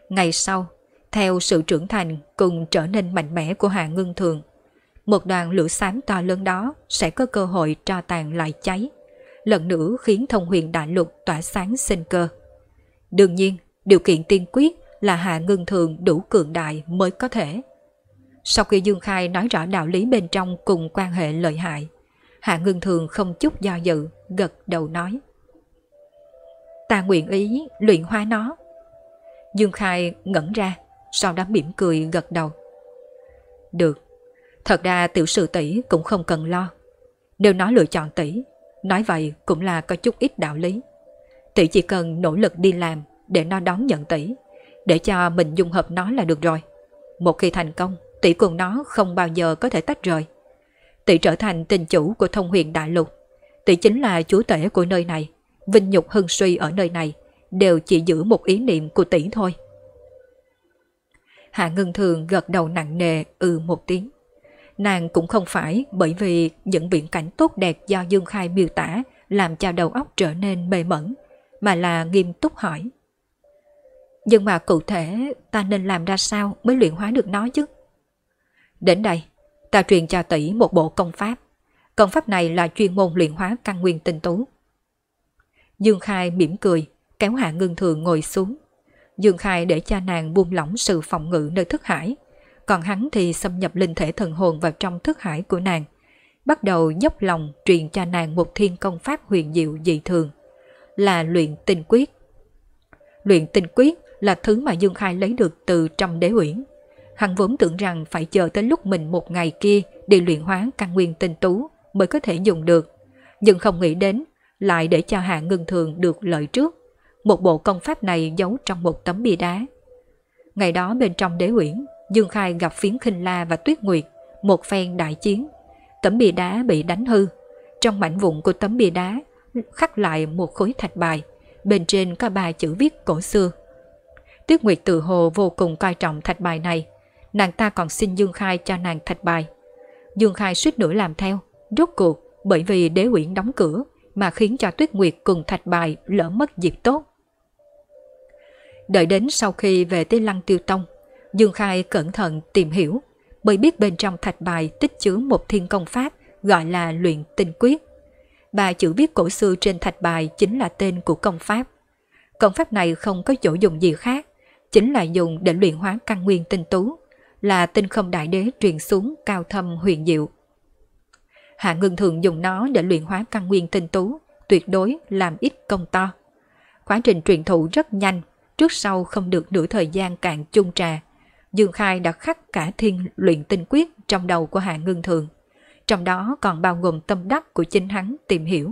Ngày sau, theo sự trưởng thành cùng trở nên mạnh mẽ của Hạ Ngưng Thường, một đoàn lửa xám to lớn đó sẽ có cơ hội cho tàn lại cháy, lần nữa khiến thông huyền đại lục tỏa sáng sinh cơ. Đương nhiên, điều kiện tiên quyết là Hạ Ngưng Thường đủ cường đại mới có thể. Sau khi Dương Khai nói rõ đạo lý bên trong cùng quan hệ lợi hại, Hạ Ngưng Thường không chút do dự, gật đầu nói. Ta nguyện ý luyện hóa nó. Dương Khai ngẩn ra, sau đó mỉm cười gật đầu. Được, thật ra tiểu sư tỷ cũng không cần lo. Nếu nó lựa chọn tỷ, nói vậy cũng là có chút ít đạo lý. Tỷ chỉ cần nỗ lực đi làm để nó đón nhận tỷ, để cho mình dung hợp nó là được rồi. Một khi thành công, tỷ cùng nó không bao giờ có thể tách rời tự trở thành tình chủ của thông huyền đại lục. tự chính là chúa tể của nơi này, vinh nhục hưng suy ở nơi này, đều chỉ giữ một ý niệm của tỷ thôi. Hạ Ngân Thường gật đầu nặng nề ừ một tiếng. Nàng cũng không phải bởi vì những viễn cảnh tốt đẹp do Dương Khai miêu tả làm cho đầu óc trở nên mê mẩn, mà là nghiêm túc hỏi. Nhưng mà cụ thể ta nên làm ra sao mới luyện hóa được nó chứ? Đến đây, ta truyền cho tỷ một bộ công pháp. Công pháp này là chuyên môn luyện hóa căn nguyên tinh tú. Dương Khai mỉm cười, kéo Hạ Ngưng Thường ngồi xuống. Dương Khai để cha nàng buông lỏng sự phòng ngự nơi thức hải, còn hắn thì xâm nhập linh thể thần hồn vào trong thức hải của nàng, bắt đầu dốc lòng truyền cho nàng một thiên công pháp huyền diệu dị thường, là luyện tinh quyết. Luyện tinh quyết là thứ mà Dương Khai lấy được từ trong đế uyển. Hắn vốn tưởng rằng phải chờ tới lúc mình một ngày kia đi luyện hóa căn nguyên tinh tú mới có thể dùng được. Nhưng không nghĩ đến, lại để cho hạ ngưng thường được lợi trước. Một bộ công pháp này giấu trong một tấm bia đá. Ngày đó bên trong đế uyển, Dương Khai gặp phiến khinh la và tuyết nguyệt, một phen đại chiến. Tấm bia đá bị đánh hư. Trong mảnh vụn của tấm bia đá, khắc lại một khối thạch bài. Bên trên có ba chữ viết cổ xưa. Tuyết Nguyệt tự hồ vô cùng coi trọng thạch bài này, nàng ta còn xin Dương Khai cho nàng thạch bài. Dương Khai suýt nữa làm theo, rốt cuộc bởi vì đế uyển đóng cửa mà khiến cho Tuyết Nguyệt cùng thạch bài lỡ mất dịp tốt. Đợi đến sau khi về tới Lăng Tiêu Tông, Dương Khai cẩn thận tìm hiểu, bởi biết bên trong thạch bài tích chứa một thiên công pháp gọi là luyện tinh quyết. Ba chữ viết cổ xưa trên thạch bài chính là tên của công pháp. Công pháp này không có chỗ dùng gì khác, chính là dùng để luyện hóa căn nguyên tinh tú, là tinh không đại đế truyền xuống cao thâm huyền diệu. Hạ Ngưng Thường dùng nó để luyện hóa căn nguyên tinh tú, tuyệt đối làm ít công to. Quá trình truyền thụ rất nhanh, trước sau không được nửa thời gian cạn chung trà. Dương Khai đã khắc cả thiên luyện tinh quyết trong đầu của Hạ Ngưng Thường, trong đó còn bao gồm tâm đắc của chính hắn tìm hiểu.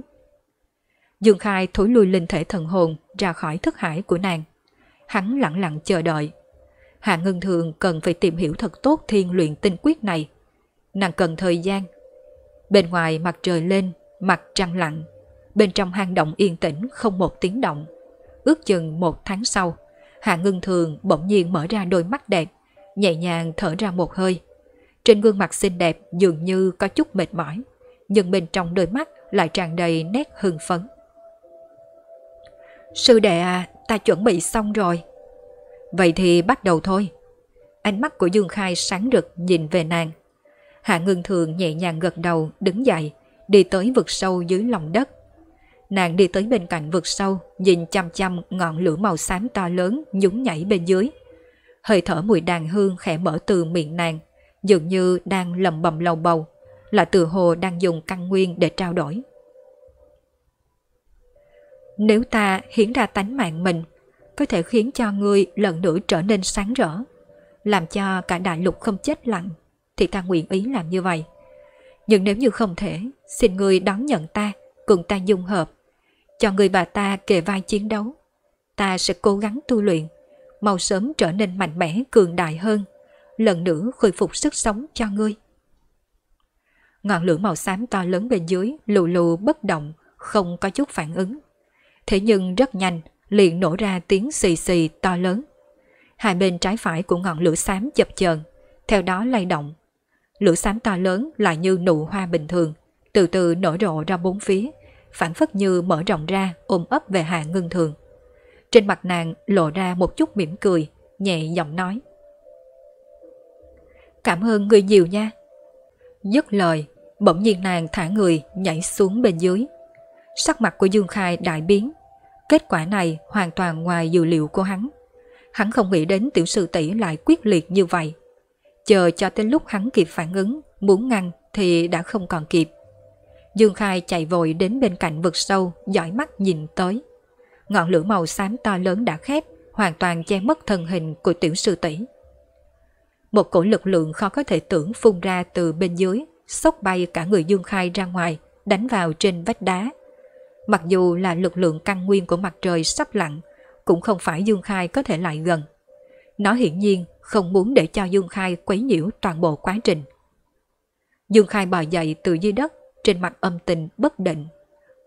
Dương Khai thối lui linh thể thần hồn ra khỏi thức hải của nàng. Hắn lặng lặng chờ đợi, Hạ Ngân Thường cần phải tìm hiểu thật tốt thiên luyện tinh quyết này. Nàng cần thời gian. Bên ngoài mặt trời lên, mặt trăng lặn. Bên trong hang động yên tĩnh không một tiếng động. Ước chừng một tháng sau, Hạ Ngân Thường bỗng nhiên mở ra đôi mắt đẹp, nhẹ nhàng thở ra một hơi. Trên gương mặt xinh đẹp dường như có chút mệt mỏi, nhưng bên trong đôi mắt lại tràn đầy nét hưng phấn. Sư đệ à, ta chuẩn bị xong rồi. Vậy thì bắt đầu thôi. Ánh mắt của Dương Khai sáng rực nhìn về nàng. Hạ Ngưng Thường nhẹ nhàng gật đầu, đứng dậy, đi tới vực sâu dưới lòng đất. Nàng đi tới bên cạnh vực sâu, nhìn chăm chăm ngọn lửa màu xám to lớn nhúng nhảy bên dưới. Hơi thở mùi đàn hương khẽ mở từ miệng nàng, dường như đang lầm bầm lầu bầu, là từ hồ đang dùng căn nguyên để trao đổi. Nếu ta hiến ra tánh mạng mình có thể khiến cho ngươi lần nữa trở nên sáng rỡ, làm cho cả đại lục không chết lặng, thì ta nguyện ý làm như vậy. Nhưng nếu như không thể, xin ngươi đón nhận ta, cùng ta dung hợp, cho người bà ta kề vai chiến đấu. Ta sẽ cố gắng tu luyện, mau sớm trở nên mạnh mẽ cường đại hơn, lần nữa khôi phục sức sống cho ngươi. Ngọn lửa màu xám to lớn bên dưới lù lù bất động, không có chút phản ứng. Thế nhưng rất nhanh, liền nổ ra tiếng xì xì to lớn. Hai bên trái phải của ngọn lửa xám chập chờn, theo đó lay động. Lửa xám to lớn lại như nụ hoa bình thường, từ từ nở rộ ra bốn phía, phản phất như mở rộng ra ôm ấp về hạ ngưng thường. Trên mặt nàng lộ ra một chút mỉm cười, nhẹ giọng nói. Cảm ơn người nhiều nha. Dứt lời, bỗng nhiên nàng thả người nhảy xuống bên dưới. Sắc mặt của Dương Khai đại biến, Kết quả này hoàn toàn ngoài dự liệu của hắn. Hắn không nghĩ đến tiểu sư tỷ lại quyết liệt như vậy. Chờ cho tới lúc hắn kịp phản ứng, muốn ngăn thì đã không còn kịp. Dương Khai chạy vội đến bên cạnh vực sâu, dõi mắt nhìn tới. Ngọn lửa màu xám to lớn đã khép, hoàn toàn che mất thân hình của tiểu sư tỷ. Một cổ lực lượng khó có thể tưởng phun ra từ bên dưới, sốc bay cả người Dương Khai ra ngoài, đánh vào trên vách đá, Mặc dù là lực lượng căn nguyên của mặt trời sắp lặn, cũng không phải Dương Khai có thể lại gần. Nó hiển nhiên không muốn để cho Dương Khai quấy nhiễu toàn bộ quá trình. Dương Khai bò dậy từ dưới đất, trên mặt âm tình bất định.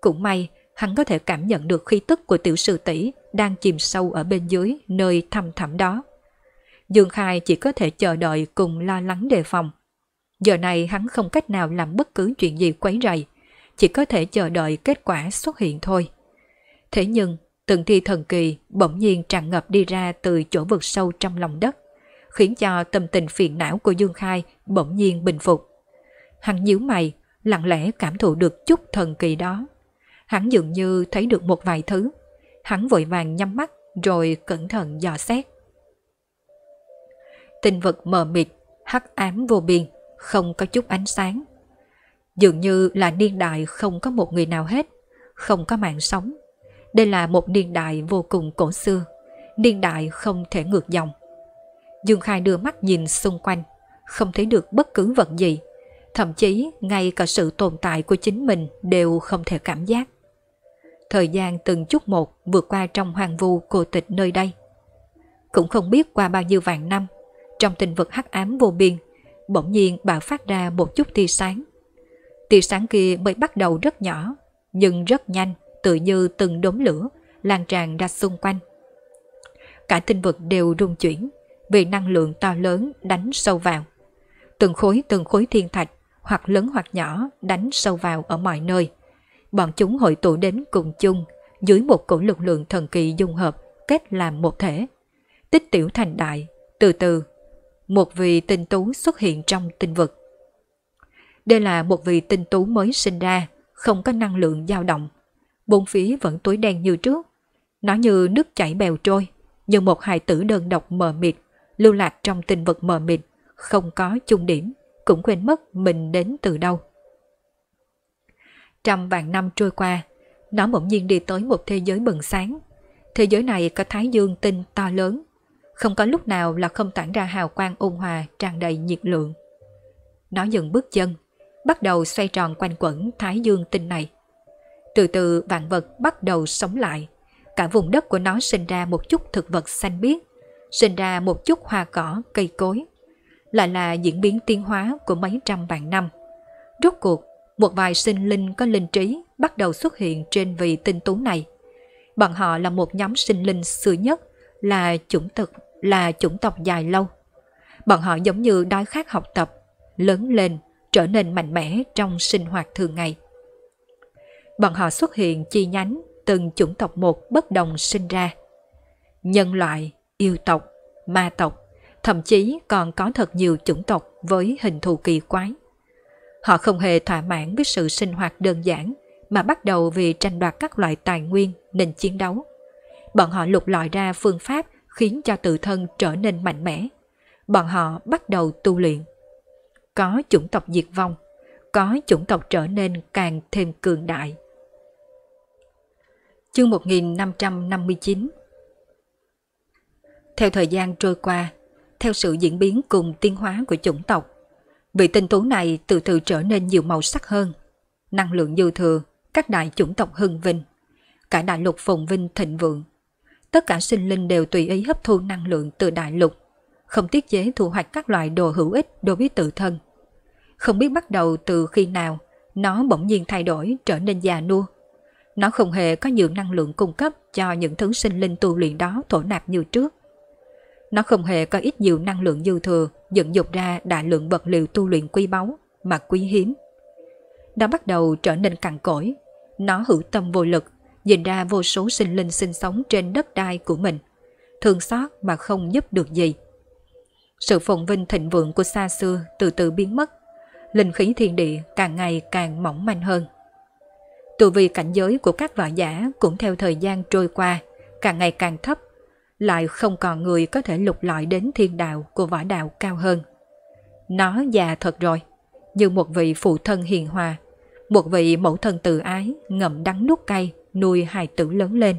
Cũng may, hắn có thể cảm nhận được khí tức của tiểu sư tỷ đang chìm sâu ở bên dưới nơi thăm thẳm đó. Dương Khai chỉ có thể chờ đợi cùng lo lắng đề phòng. Giờ này hắn không cách nào làm bất cứ chuyện gì quấy rầy, chỉ có thể chờ đợi kết quả xuất hiện thôi. Thế nhưng, từng thi thần kỳ bỗng nhiên tràn ngập đi ra từ chỗ vực sâu trong lòng đất, khiến cho tâm tình phiền não của Dương Khai bỗng nhiên bình phục. Hắn nhíu mày, lặng lẽ cảm thụ được chút thần kỳ đó. Hắn dường như thấy được một vài thứ. Hắn vội vàng nhắm mắt rồi cẩn thận dò xét. Tinh vật mờ mịt, hắc ám vô biên, không có chút ánh sáng. Dường như là niên đại không có một người nào hết, không có mạng sống. Đây là một niên đại vô cùng cổ xưa, niên đại không thể ngược dòng. Dương Khai đưa mắt nhìn xung quanh, không thấy được bất cứ vật gì, thậm chí ngay cả sự tồn tại của chính mình đều không thể cảm giác. Thời gian từng chút một vượt qua trong hoàng vu cô tịch nơi đây. Cũng không biết qua bao nhiêu vạn năm, trong tình vật hắc ám vô biên, bỗng nhiên bạo phát ra một chút tia sáng. Tia sáng kia mới bắt đầu rất nhỏ, nhưng rất nhanh, tự như từng đốm lửa, lan tràn ra xung quanh. Cả tinh vực đều rung chuyển, vì năng lượng to lớn đánh sâu vào. Từng khối từng khối thiên thạch, hoặc lớn hoặc nhỏ, đánh sâu vào ở mọi nơi. Bọn chúng hội tụ đến cùng chung, dưới một cổ lực lượng thần kỳ dung hợp, kết làm một thể. Tích tiểu thành đại, từ từ, một vị tinh tú xuất hiện trong tinh vực. Đây là một vị tinh tú mới sinh ra, không có năng lượng dao động. Bốn phía vẫn tối đen như trước. Nó như nước chảy bèo trôi, như một hài tử đơn độc mờ mịt, lưu lạc trong tình vật mờ mịt, không có chung điểm, cũng quên mất mình đến từ đâu. Trăm vạn năm trôi qua, nó bỗng nhiên đi tới một thế giới bừng sáng. Thế giới này có thái dương tinh to lớn, không có lúc nào là không tản ra hào quang ôn hòa tràn đầy nhiệt lượng. Nó dừng bước chân, bắt đầu xoay tròn quanh quẩn Thái Dương tinh này. Từ từ vạn vật bắt đầu sống lại, cả vùng đất của nó sinh ra một chút thực vật xanh biếc, sinh ra một chút hoa cỏ, cây cối, lại là diễn biến tiến hóa của mấy trăm vạn năm. Rốt cuộc, một vài sinh linh có linh trí bắt đầu xuất hiện trên vị tinh tú này. Bọn họ là một nhóm sinh linh xưa nhất, là chủng tộc, là chủng tộc dài lâu. Bọn họ giống như đói khát học tập, lớn lên trở nên mạnh mẽ trong sinh hoạt thường ngày. Bọn họ xuất hiện chi nhánh từng chủng tộc một bất đồng sinh ra. Nhân loại, yêu tộc, ma tộc, thậm chí còn có thật nhiều chủng tộc với hình thù kỳ quái. Họ không hề thỏa mãn với sự sinh hoạt đơn giản mà bắt đầu vì tranh đoạt các loại tài nguyên nên chiến đấu. Bọn họ lục lọi ra phương pháp khiến cho tự thân trở nên mạnh mẽ. Bọn họ bắt đầu tu luyện có chủng tộc diệt vong, có chủng tộc trở nên càng thêm cường đại. Chương 1559 Theo thời gian trôi qua, theo sự diễn biến cùng tiến hóa của chủng tộc, vị tinh tú này từ từ trở nên nhiều màu sắc hơn, năng lượng dư thừa, các đại chủng tộc hưng vinh, cả đại lục phồn vinh thịnh vượng. Tất cả sinh linh đều tùy ý hấp thu năng lượng từ đại lục, không tiết chế thu hoạch các loại đồ hữu ích đối với tự thân. Không biết bắt đầu từ khi nào, nó bỗng nhiên thay đổi trở nên già nua. Nó không hề có nhiều năng lượng cung cấp cho những thứ sinh linh tu luyện đó thổ nạp như trước. Nó không hề có ít nhiều năng lượng dư thừa dẫn dục ra đại lượng vật liệu tu luyện quý báu mà quý hiếm. Nó bắt đầu trở nên cằn cỗi, nó hữu tâm vô lực, nhìn ra vô số sinh linh sinh sống trên đất đai của mình, thường xót mà không giúp được gì. Sự phồn vinh thịnh vượng của xa xưa từ từ biến mất, linh khí thiên địa càng ngày càng mỏng manh hơn. Tù vi cảnh giới của các võ giả cũng theo thời gian trôi qua, càng ngày càng thấp, lại không còn người có thể lục lọi đến thiên đạo của võ đạo cao hơn. Nó già thật rồi, như một vị phụ thân hiền hòa, một vị mẫu thân tự ái ngậm đắng nuốt cay nuôi hài tử lớn lên,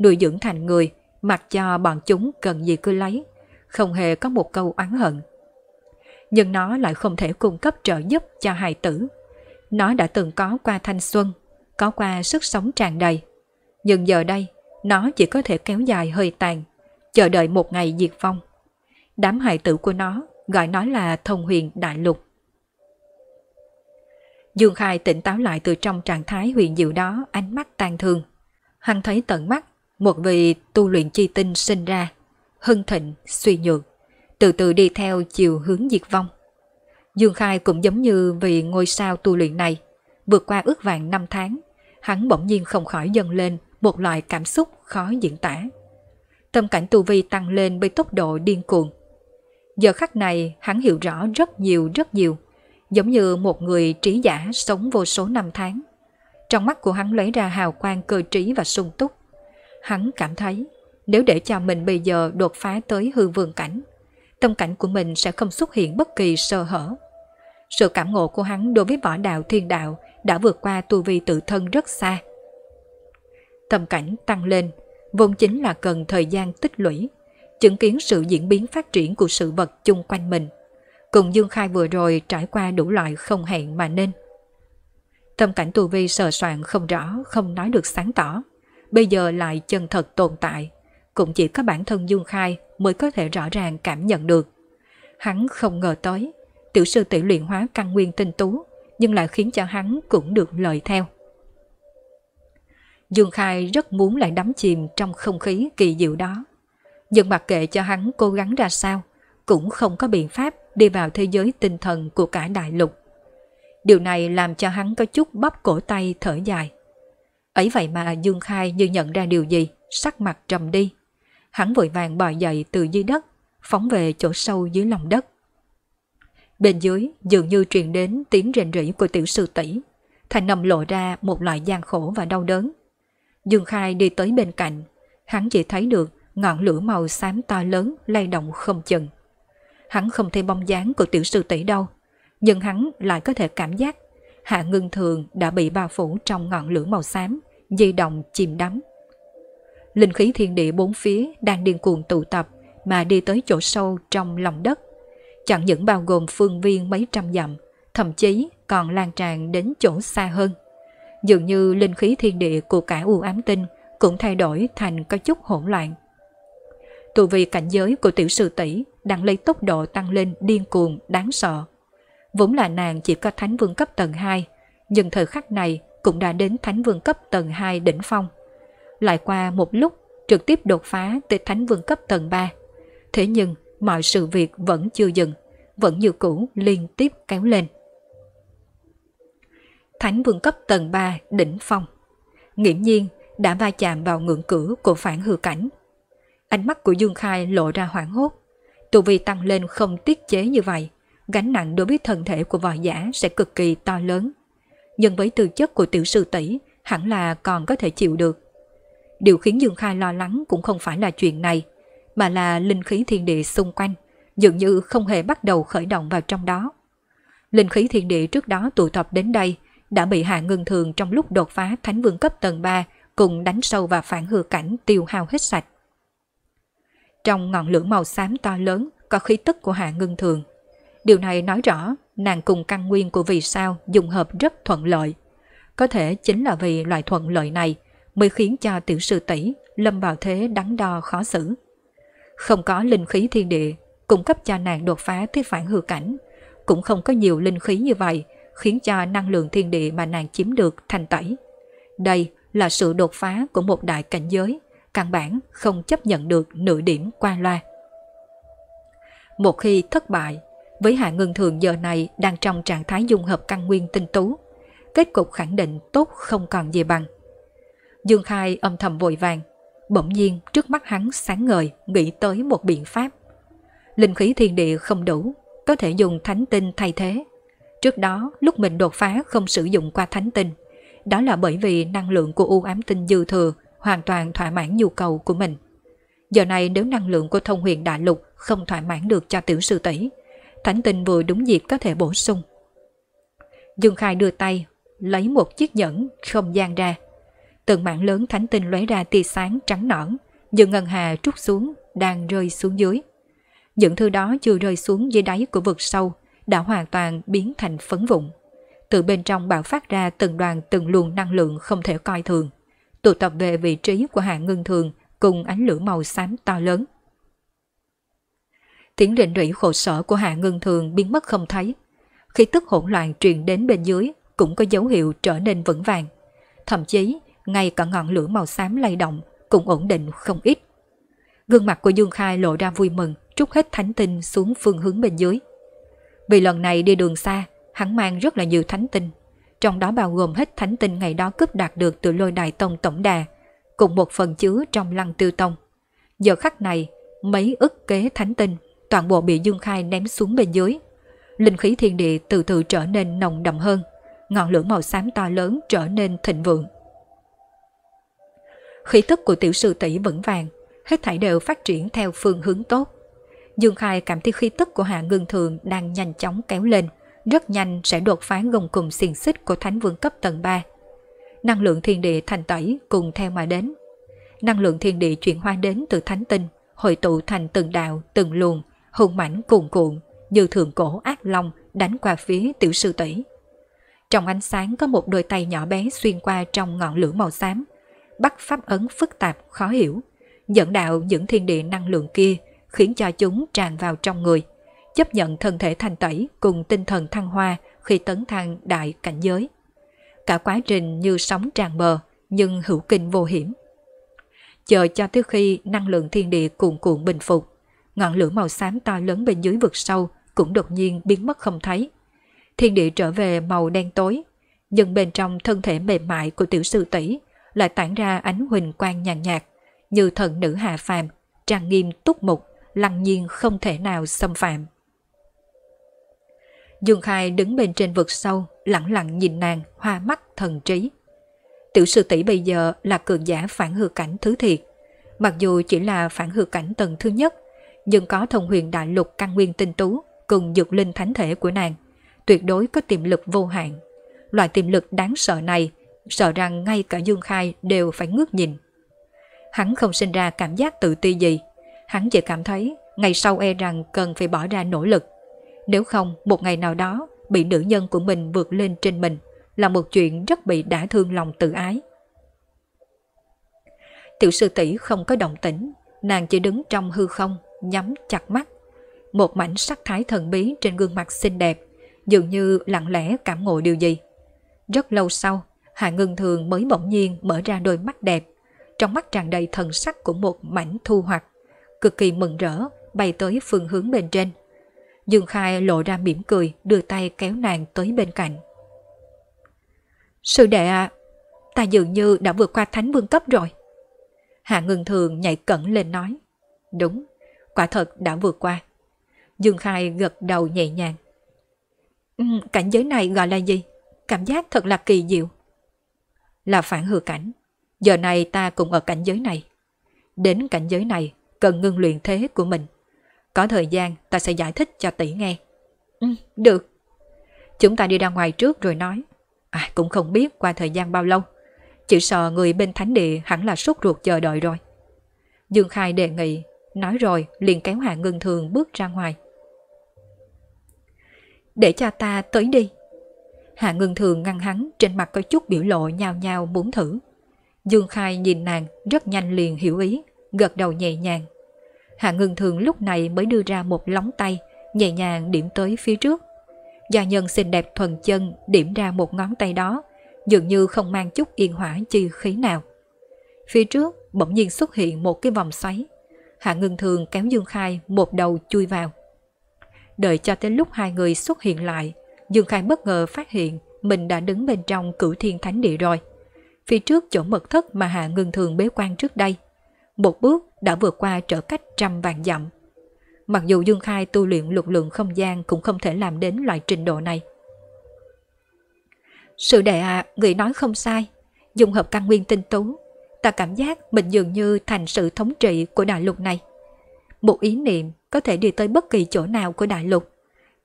nuôi dưỡng thành người mặc cho bọn chúng cần gì cứ lấy – không hề có một câu oán hận. Nhưng nó lại không thể cung cấp trợ giúp cho hài tử. Nó đã từng có qua thanh xuân, có qua sức sống tràn đầy. Nhưng giờ đây, nó chỉ có thể kéo dài hơi tàn, chờ đợi một ngày diệt vong. Đám hài tử của nó gọi nó là thông huyền đại lục. Dương Khai tỉnh táo lại từ trong trạng thái huyền diệu đó ánh mắt tan thương. Hắn thấy tận mắt một vị tu luyện chi tinh sinh ra hưng thịnh, suy nhược, từ từ đi theo chiều hướng diệt vong. Dương Khai cũng giống như vì ngôi sao tu luyện này, vượt qua ước vàng năm tháng, hắn bỗng nhiên không khỏi dâng lên một loại cảm xúc khó diễn tả. Tâm cảnh tu vi tăng lên với tốc độ điên cuồng. Giờ khắc này hắn hiểu rõ rất nhiều rất nhiều, giống như một người trí giả sống vô số năm tháng. Trong mắt của hắn lấy ra hào quang cơ trí và sung túc. Hắn cảm thấy nếu để cho mình bây giờ đột phá tới hư vườn cảnh, tâm cảnh của mình sẽ không xuất hiện bất kỳ sơ hở. Sự cảm ngộ của hắn đối với võ đạo thiên đạo đã vượt qua tu vi tự thân rất xa. Tâm cảnh tăng lên, vốn chính là cần thời gian tích lũy, chứng kiến sự diễn biến phát triển của sự vật chung quanh mình. Cùng Dương Khai vừa rồi trải qua đủ loại không hẹn mà nên. Tâm cảnh tu vi sờ soạn không rõ, không nói được sáng tỏ. Bây giờ lại chân thật tồn tại, cũng chỉ có bản thân Dương Khai mới có thể rõ ràng cảm nhận được. Hắn không ngờ tới, tiểu sư tỷ luyện hóa căn nguyên tinh tú, nhưng lại khiến cho hắn cũng được lợi theo. Dương Khai rất muốn lại đắm chìm trong không khí kỳ diệu đó. Nhưng mặc kệ cho hắn cố gắng ra sao, cũng không có biện pháp đi vào thế giới tinh thần của cả đại lục. Điều này làm cho hắn có chút bắp cổ tay thở dài. Ấy vậy mà Dương Khai như nhận ra điều gì, sắc mặt trầm đi hắn vội vàng bò dậy từ dưới đất, phóng về chỗ sâu dưới lòng đất. Bên dưới dường như truyền đến tiếng rền rỉ của tiểu sư tỷ. Thành nằm lộ ra một loại gian khổ và đau đớn. Dương Khai đi tới bên cạnh, hắn chỉ thấy được ngọn lửa màu xám to lớn lay động không chừng. Hắn không thấy bóng dáng của tiểu sư tỷ đâu, nhưng hắn lại có thể cảm giác Hạ Ngưng Thường đã bị bao phủ trong ngọn lửa màu xám, di động chìm đắm linh khí thiên địa bốn phía đang điên cuồng tụ tập mà đi tới chỗ sâu trong lòng đất. Chẳng những bao gồm phương viên mấy trăm dặm, thậm chí còn lan tràn đến chỗ xa hơn. Dường như linh khí thiên địa của cả u ám tinh cũng thay đổi thành có chút hỗn loạn. Tù vì cảnh giới của tiểu sư tỷ đang lấy tốc độ tăng lên điên cuồng đáng sợ. Vốn là nàng chỉ có thánh vương cấp tầng 2, nhưng thời khắc này cũng đã đến thánh vương cấp tầng 2 đỉnh phong. Lại qua một lúc trực tiếp đột phá tới thánh vương cấp tầng 3. Thế nhưng mọi sự việc vẫn chưa dừng, vẫn như cũ liên tiếp kéo lên. Thánh vương cấp tầng 3 đỉnh phong. Nghiễm nhiên đã va chạm vào ngưỡng cửa của phản hư cảnh. Ánh mắt của Dương Khai lộ ra hoảng hốt. Tù vi tăng lên không tiết chế như vậy, gánh nặng đối với thân thể của võ giả sẽ cực kỳ to lớn. Nhưng với tư chất của tiểu sư tỷ hẳn là còn có thể chịu được. Điều khiến Dương Khai lo lắng cũng không phải là chuyện này, mà là linh khí thiên địa xung quanh, dường như không hề bắt đầu khởi động vào trong đó. Linh khí thiên địa trước đó tụ tập đến đây đã bị Hạ Ngưng Thường trong lúc đột phá Thánh Vương cấp tầng 3 cùng đánh sâu và phản hư cảnh tiêu hao hết sạch. Trong ngọn lửa màu xám to lớn có khí tức của Hạ Ngưng Thường. Điều này nói rõ nàng cùng căn nguyên của vì sao dùng hợp rất thuận lợi. Có thể chính là vì loại thuận lợi này – mới khiến cho tiểu sư tỷ lâm vào thế đắn đo khó xử. Không có linh khí thiên địa cung cấp cho nàng đột phá tới phản hư cảnh, cũng không có nhiều linh khí như vậy khiến cho năng lượng thiên địa mà nàng chiếm được thành tẩy. Đây là sự đột phá của một đại cảnh giới, căn bản không chấp nhận được nửa điểm qua loa. Một khi thất bại, với Hạ Ngân Thường giờ này đang trong trạng thái dung hợp căn nguyên tinh tú, kết cục khẳng định tốt không còn gì bằng. Dương Khai âm thầm vội vàng. Bỗng nhiên trước mắt hắn sáng ngời nghĩ tới một biện pháp. Linh khí thiên địa không đủ, có thể dùng thánh tinh thay thế. Trước đó lúc mình đột phá không sử dụng qua thánh tinh. Đó là bởi vì năng lượng của u ám tinh dư thừa hoàn toàn thỏa mãn nhu cầu của mình. Giờ này nếu năng lượng của thông huyền đại lục không thỏa mãn được cho tiểu sư tỷ, thánh tinh vừa đúng dịp có thể bổ sung. Dương Khai đưa tay, lấy một chiếc nhẫn không gian ra, Từng mảng lớn thánh tinh lóe ra tia sáng trắng nõn, dựng ngân hà trút xuống, đang rơi xuống dưới. Những thứ đó chưa rơi xuống dưới đáy của vực sâu, đã hoàn toàn biến thành phấn vụn. Từ bên trong bạo phát ra từng đoàn từng luồng năng lượng không thể coi thường, tụ tập về vị trí của hạ ngưng thường cùng ánh lửa màu xám to lớn. Tiếng rịnh rỉ khổ sở của hạ ngân thường biến mất không thấy. Khi tức hỗn loạn truyền đến bên dưới cũng có dấu hiệu trở nên vững vàng. Thậm chí ngay cả ngọn lửa màu xám lay động cũng ổn định không ít. Gương mặt của Dương Khai lộ ra vui mừng, trút hết thánh tinh xuống phương hướng bên dưới. Vì lần này đi đường xa, hắn mang rất là nhiều thánh tinh, trong đó bao gồm hết thánh tinh ngày đó cướp đạt được từ lôi đài tông tổng đà, cùng một phần chứa trong lăng tiêu tông. Giờ khắc này, mấy ức kế thánh tinh, toàn bộ bị Dương Khai ném xuống bên dưới. Linh khí thiên địa từ từ trở nên nồng đậm hơn, ngọn lửa màu xám to lớn trở nên thịnh vượng. Khí tức của tiểu sư tỷ vững vàng, hết thảy đều phát triển theo phương hướng tốt. Dương Khai cảm thấy khí tức của Hạ Ngưng Thường đang nhanh chóng kéo lên, rất nhanh sẽ đột phá gồng cùng xiềng xích của Thánh Vương cấp tầng 3. Năng lượng thiên địa thành tẩy cùng theo mà đến. Năng lượng thiên địa chuyển hóa đến từ thánh tinh, hội tụ thành từng đạo, từng luồng, hùng mãnh cuồn cuộn, như thượng cổ ác long đánh qua phía tiểu sư tỷ. Trong ánh sáng có một đôi tay nhỏ bé xuyên qua trong ngọn lửa màu xám, bắt pháp ấn phức tạp khó hiểu, dẫn đạo những thiên địa năng lượng kia khiến cho chúng tràn vào trong người, chấp nhận thân thể thành tẩy cùng tinh thần thăng hoa khi tấn thăng đại cảnh giới. Cả quá trình như sóng tràn bờ, nhưng hữu kinh vô hiểm. Chờ cho tới khi năng lượng thiên địa cuồn cuộn bình phục, ngọn lửa màu xám to lớn bên dưới vực sâu cũng đột nhiên biến mất không thấy. Thiên địa trở về màu đen tối, nhưng bên trong thân thể mềm mại của tiểu sư tỷ lại tỏa ra ánh huỳnh quang nhàn nhạt, nhạt, như thần nữ hạ phàm, trang nghiêm túc mục, lăng nhiên không thể nào xâm phạm. Dương Khai đứng bên trên vực sâu, lặng lặng nhìn nàng, hoa mắt thần trí. Tiểu sư tỷ bây giờ là cường giả phản hư cảnh thứ thiệt. Mặc dù chỉ là phản hư cảnh tầng thứ nhất, nhưng có thông huyền đại lục căn nguyên tinh tú cùng dược linh thánh thể của nàng, tuyệt đối có tiềm lực vô hạn. Loại tiềm lực đáng sợ này sợ rằng ngay cả Dương Khai đều phải ngước nhìn. Hắn không sinh ra cảm giác tự ti gì, hắn chỉ cảm thấy ngày sau e rằng cần phải bỏ ra nỗ lực. Nếu không, một ngày nào đó bị nữ nhân của mình vượt lên trên mình là một chuyện rất bị đả thương lòng tự ái. Tiểu sư tỷ không có động tĩnh, nàng chỉ đứng trong hư không, nhắm chặt mắt. Một mảnh sắc thái thần bí trên gương mặt xinh đẹp, dường như lặng lẽ cảm ngộ điều gì. Rất lâu sau, Hạ ngưng thường mới bỗng nhiên mở ra đôi mắt đẹp, trong mắt tràn đầy thần sắc của một mảnh thu hoạch, cực kỳ mừng rỡ, bay tới phương hướng bên trên. Dương Khai lộ ra mỉm cười, đưa tay kéo nàng tới bên cạnh. Sư đệ à, ta dường như đã vượt qua thánh vương cấp rồi. Hạ ngưng thường nhảy cẩn lên nói. Đúng, quả thật đã vượt qua. Dương Khai gật đầu nhẹ nhàng. Ừ, cảnh giới này gọi là gì? Cảm giác thật là kỳ diệu là phản hư cảnh. Giờ này ta cũng ở cảnh giới này. Đến cảnh giới này, cần ngưng luyện thế của mình. Có thời gian ta sẽ giải thích cho tỷ nghe. Ừ, được. Chúng ta đi ra ngoài trước rồi nói. À, cũng không biết qua thời gian bao lâu. Chỉ sợ người bên thánh địa hẳn là sốt ruột chờ đợi rồi. Dương Khai đề nghị, nói rồi liền kéo Hạ Ngưng Thường bước ra ngoài. Để cho ta tới đi. Hạ Ngân Thường ngăn hắn trên mặt có chút biểu lộ nhào nhào muốn thử. Dương Khai nhìn nàng rất nhanh liền hiểu ý, gật đầu nhẹ nhàng. Hạ Ngân Thường lúc này mới đưa ra một lóng tay, nhẹ nhàng điểm tới phía trước. Gia nhân xinh đẹp thuần chân điểm ra một ngón tay đó, dường như không mang chút yên hỏa chi khí nào. Phía trước bỗng nhiên xuất hiện một cái vòng xoáy. Hạ Ngân Thường kéo Dương Khai một đầu chui vào. Đợi cho tới lúc hai người xuất hiện lại, Dương Khai bất ngờ phát hiện mình đã đứng bên trong cửu thiên thánh địa rồi. Phía trước chỗ mật thất mà Hạ Ngưng Thường bế quan trước đây. Một bước đã vượt qua trở cách trăm vạn dặm. Mặc dù Dương Khai tu luyện lực lượng không gian cũng không thể làm đến loại trình độ này. Sự đệ ạ, à, người nói không sai. Dùng hợp căn nguyên tinh tú, ta cảm giác mình dường như thành sự thống trị của đại lục này. Một ý niệm có thể đi tới bất kỳ chỗ nào của đại lục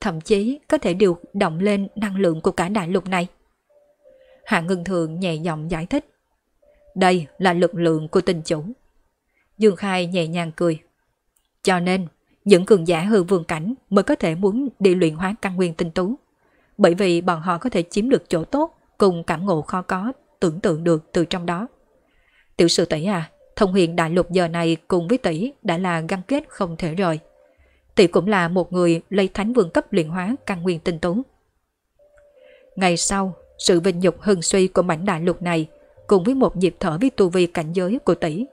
thậm chí có thể điều động lên năng lượng của cả đại lục này. Hạ Ngân Thường nhẹ giọng giải thích. Đây là lực lượng của tình chủ. Dương Khai nhẹ nhàng cười. Cho nên, những cường giả hư vương cảnh mới có thể muốn đi luyện hóa căn nguyên tinh tú. Bởi vì bọn họ có thể chiếm được chỗ tốt cùng cảm ngộ khó có tưởng tượng được từ trong đó. Tiểu sư tỷ à, thông huyền đại lục giờ này cùng với tỷ đã là gắn kết không thể rời thì cũng là một người lấy thánh vương cấp luyện hóa căn nguyên tinh tú. Ngày sau, sự vinh nhục hưng suy của mảnh đại lục này cùng với một nhịp thở với tu vi cảnh giới của tỷ,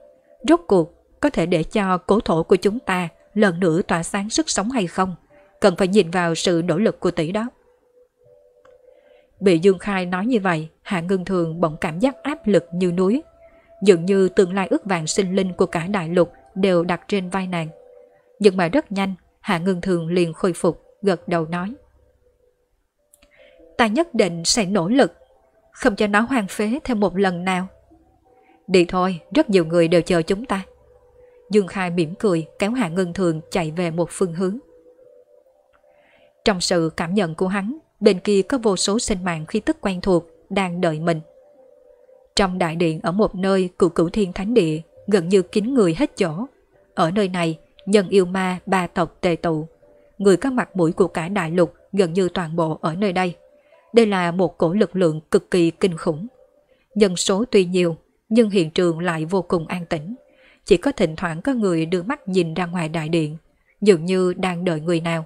rốt cuộc có thể để cho cố thổ của chúng ta lần nữa tỏa sáng sức sống hay không, cần phải nhìn vào sự nỗ lực của tỷ đó. Bị Dương Khai nói như vậy, Hạ Ngân Thường bỗng cảm giác áp lực như núi. Dường như tương lai ước vàng sinh linh của cả đại lục đều đặt trên vai nàng. Nhưng mà rất nhanh, Hạ Ngưng Thường liền khôi phục, gật đầu nói. Ta nhất định sẽ nỗ lực, không cho nó hoang phế thêm một lần nào. Đi thôi, rất nhiều người đều chờ chúng ta. Dương Khai mỉm cười kéo Hạ Ngân Thường chạy về một phương hướng. Trong sự cảm nhận của hắn, bên kia có vô số sinh mạng khi tức quen thuộc đang đợi mình. Trong đại điện ở một nơi cựu cửu thiên thánh địa gần như kín người hết chỗ. Ở nơi này, nhân yêu ma ba tộc tề tụ. Người có mặt mũi của cả đại lục gần như toàn bộ ở nơi đây. Đây là một cổ lực lượng cực kỳ kinh khủng. Nhân số tuy nhiều, nhưng hiện trường lại vô cùng an tĩnh. Chỉ có thỉnh thoảng có người đưa mắt nhìn ra ngoài đại điện, dường như đang đợi người nào.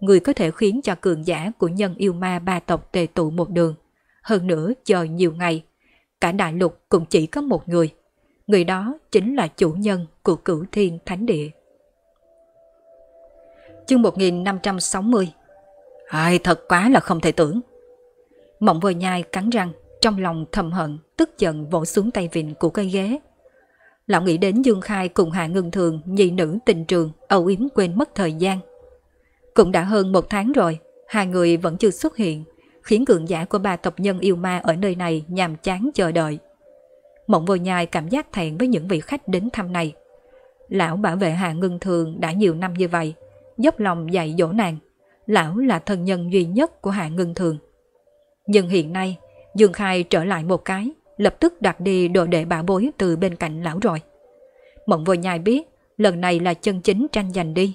Người có thể khiến cho cường giả của nhân yêu ma ba tộc tề tụ một đường. Hơn nữa chờ nhiều ngày, cả đại lục cũng chỉ có một người. Người đó chính là chủ nhân của cửu thiên thánh địa chương 1560. Ai thật quá là không thể tưởng. Mộng vừa nhai cắn răng, trong lòng thầm hận, tức giận vỗ xuống tay vịn của cây ghế. Lão nghĩ đến Dương Khai cùng Hạ Ngân Thường, nhị nữ tình trường, âu yếm quên mất thời gian. Cũng đã hơn một tháng rồi, hai người vẫn chưa xuất hiện, khiến cường giả của ba tộc nhân yêu ma ở nơi này nhàm chán chờ đợi. Mộng vừa nhai cảm giác thẹn với những vị khách đến thăm này. Lão bảo vệ Hạ Ngân Thường đã nhiều năm như vậy, dốc lòng dạy dỗ nàng. Lão là thần nhân duy nhất của Hạ Ngân Thường. Nhưng hiện nay, Dương Khai trở lại một cái, lập tức đặt đi đồ đệ bà bối từ bên cạnh lão rồi. Mộng vô nhai biết, lần này là chân chính tranh giành đi.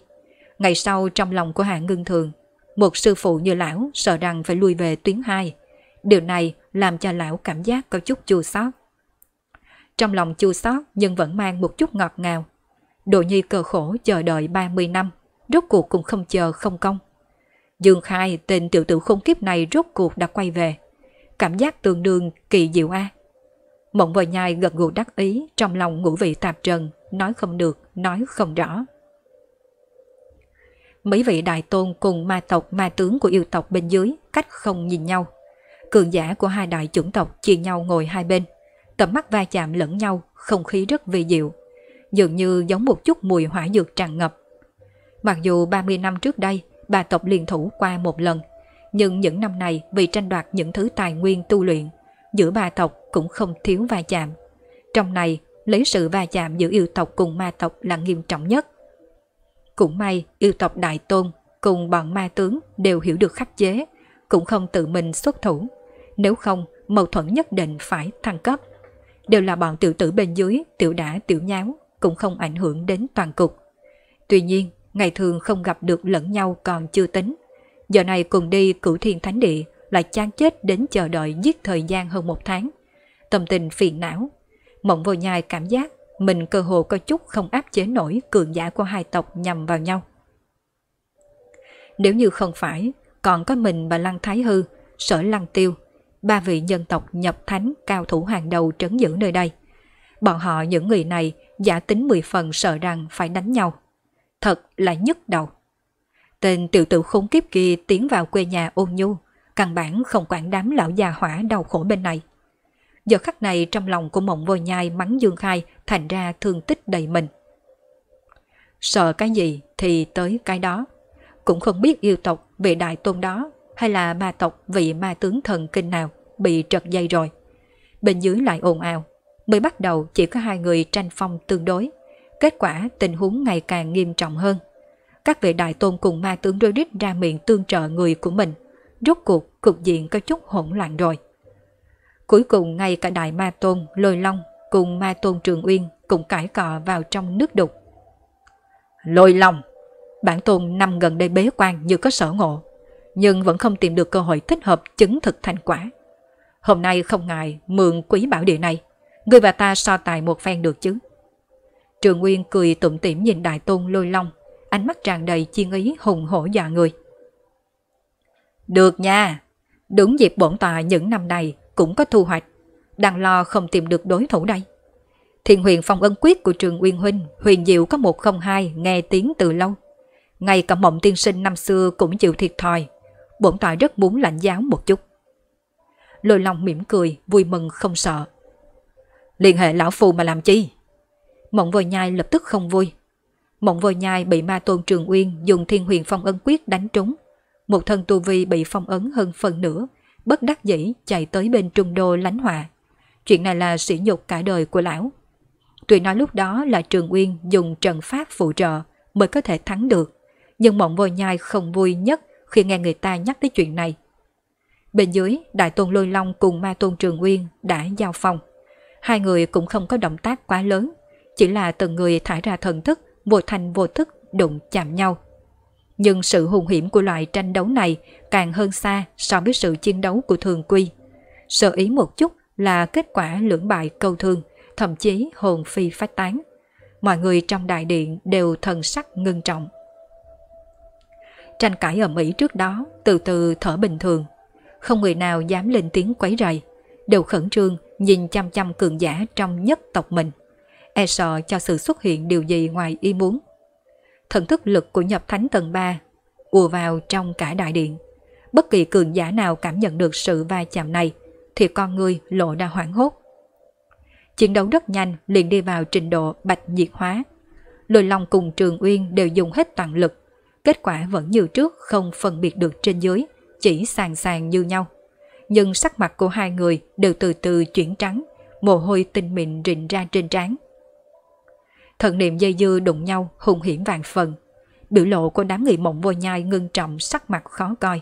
Ngày sau trong lòng của Hạ Ngân Thường, một sư phụ như lão sợ rằng phải lui về tuyến hai. Điều này làm cho lão cảm giác có chút chua xót. Trong lòng chua xót nhưng vẫn mang một chút ngọt ngào. Đồ nhi cờ khổ chờ đợi 30 năm, rốt cuộc cũng không chờ không công. Dương Khai tên tiểu tử khốn kiếp này rốt cuộc đã quay về. Cảm giác tương đương kỳ diệu a. Mộng vợ nhai gật gù đắc ý trong lòng ngũ vị tạp trần, nói không được, nói không rõ. Mấy vị đại tôn cùng ma tộc ma tướng của yêu tộc bên dưới cách không nhìn nhau. Cường giả của hai đại chủng tộc chia nhau ngồi hai bên. Tầm mắt va chạm lẫn nhau, không khí rất vi diệu. Dường như giống một chút mùi hỏa dược tràn ngập Mặc dù 30 năm trước đây, bà tộc liên thủ qua một lần, nhưng những năm này vì tranh đoạt những thứ tài nguyên tu luyện, giữa bà tộc cũng không thiếu va chạm. Trong này, lấy sự va chạm giữa yêu tộc cùng ma tộc là nghiêm trọng nhất. Cũng may, yêu tộc Đại Tôn cùng bọn ma tướng đều hiểu được khắc chế, cũng không tự mình xuất thủ. Nếu không, mâu thuẫn nhất định phải thăng cấp. Đều là bọn tiểu tử bên dưới, tiểu đã tiểu nháo, cũng không ảnh hưởng đến toàn cục. Tuy nhiên, ngày thường không gặp được lẫn nhau còn chưa tính. Giờ này cùng đi cửu thiên thánh địa lại chán chết đến chờ đợi giết thời gian hơn một tháng. Tâm tình phiền não. Mộng vô nhai cảm giác mình cơ hồ có chút không áp chế nổi cường giả của hai tộc nhằm vào nhau. Nếu như không phải, còn có mình và Lăng Thái Hư, sở Lăng Tiêu, ba vị nhân tộc nhập thánh cao thủ hàng đầu trấn giữ nơi đây. Bọn họ những người này giả tính mười phần sợ rằng phải đánh nhau thật là nhức đầu. Tên tiểu tử khốn kiếp kia tiến vào quê nhà ôn nhu, căn bản không quản đám lão già hỏa đau khổ bên này. Giờ khắc này trong lòng của mộng vô nhai mắng Dương Khai thành ra thương tích đầy mình. Sợ cái gì thì tới cái đó. Cũng không biết yêu tộc vị đại tôn đó hay là ma tộc vị ma tướng thần kinh nào bị trật dây rồi. Bên dưới lại ồn ào, mới bắt đầu chỉ có hai người tranh phong tương đối. Kết quả tình huống ngày càng nghiêm trọng hơn. Các vị đại tôn cùng ma tướng đôi ra miệng tương trợ người của mình. Rốt cuộc, cục diện có chút hỗn loạn rồi. Cuối cùng ngay cả đại ma tôn, lôi long cùng ma tôn trường uyên cũng cãi cọ vào trong nước đục. Lôi long! Bản tôn năm gần đây bế quan như có sở ngộ, nhưng vẫn không tìm được cơ hội thích hợp chứng thực thành quả. Hôm nay không ngại mượn quý bảo địa này, người và ta so tài một phen được chứ. Trường Nguyên cười tủm tỉm nhìn Đại Tôn lôi long, ánh mắt tràn đầy chiên ý hùng hổ dọa người. Được nha, đúng dịp bổn tọa những năm này cũng có thu hoạch, đang lo không tìm được đối thủ đây. Thiền huyền phong ân quyết của trường Nguyên Huynh, huyền diệu có 102 nghe tiếng từ lâu. Ngay cả mộng tiên sinh năm xưa cũng chịu thiệt thòi, bổn tọa rất muốn lãnh giáo một chút. Lôi Long mỉm cười, vui mừng không sợ. Liên hệ lão phù mà làm chi? Mộng vô nhai lập tức không vui. Mộng vô nhai bị ma tôn trường uyên dùng thiên huyền phong ấn quyết đánh trúng. Một thân tu vi bị phong ấn hơn phần nửa, bất đắc dĩ chạy tới bên trung đô lánh họa. Chuyện này là sỉ nhục cả đời của lão. Tuy nói lúc đó là trường uyên dùng Trần pháp phụ trợ mới có thể thắng được, nhưng mộng vô nhai không vui nhất khi nghe người ta nhắc tới chuyện này. Bên dưới, Đại Tôn Lôi Long cùng Ma Tôn Trường Uyên đã giao phòng. Hai người cũng không có động tác quá lớn, chỉ là từng người thải ra thần thức, vô thành vô thức đụng chạm nhau. Nhưng sự hung hiểm của loại tranh đấu này càng hơn xa so với sự chiến đấu của thường quy. Sợ ý một chút là kết quả lưỡng bại câu thương, thậm chí hồn phi phách tán. Mọi người trong đại điện đều thần sắc ngưng trọng. Tranh cãi ở Mỹ trước đó từ từ thở bình thường. Không người nào dám lên tiếng quấy rầy, đều khẩn trương nhìn chăm chăm cường giả trong nhất tộc mình e sợ cho sự xuất hiện điều gì ngoài ý muốn. Thần thức lực của nhập thánh tầng 3 ùa vào trong cả đại điện. Bất kỳ cường giả nào cảm nhận được sự va chạm này thì con người lộ ra hoảng hốt. Chiến đấu rất nhanh liền đi vào trình độ bạch nhiệt hóa. Lôi Long cùng Trường Uyên đều dùng hết toàn lực. Kết quả vẫn như trước không phân biệt được trên dưới, chỉ sàn sàn như nhau. Nhưng sắc mặt của hai người đều từ từ chuyển trắng, mồ hôi tinh mịn rịn ra trên trán thần niệm dây dưa đụng nhau hùng hiểm vàng phần. Biểu lộ của đám người mộng vô nhai ngưng trọng sắc mặt khó coi.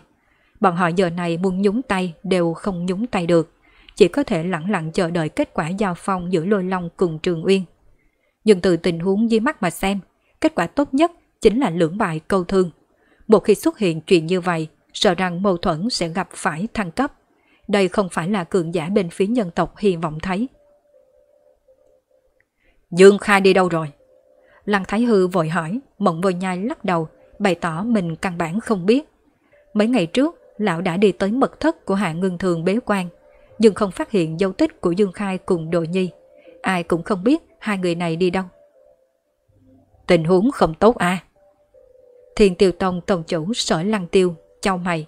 Bọn họ giờ này muốn nhúng tay đều không nhúng tay được, chỉ có thể lặng lặng chờ đợi kết quả giao phong giữa lôi long cùng trường uyên. Nhưng từ tình huống dưới mắt mà xem, kết quả tốt nhất chính là lưỡng bại câu thương. Một khi xuất hiện chuyện như vậy, sợ rằng mâu thuẫn sẽ gặp phải thăng cấp. Đây không phải là cường giả bên phía nhân tộc hy vọng thấy. Dương Khai đi đâu rồi? Lăng Thái Hư vội hỏi, mộng vô nhai lắc đầu, bày tỏ mình căn bản không biết. Mấy ngày trước, lão đã đi tới mật thất của hạ ngưng thường bế quan, nhưng không phát hiện dấu tích của Dương Khai cùng đội nhi. Ai cũng không biết hai người này đi đâu. Tình huống không tốt à? Thiên tiêu tông tổng chủ sở lăng tiêu, chau mày.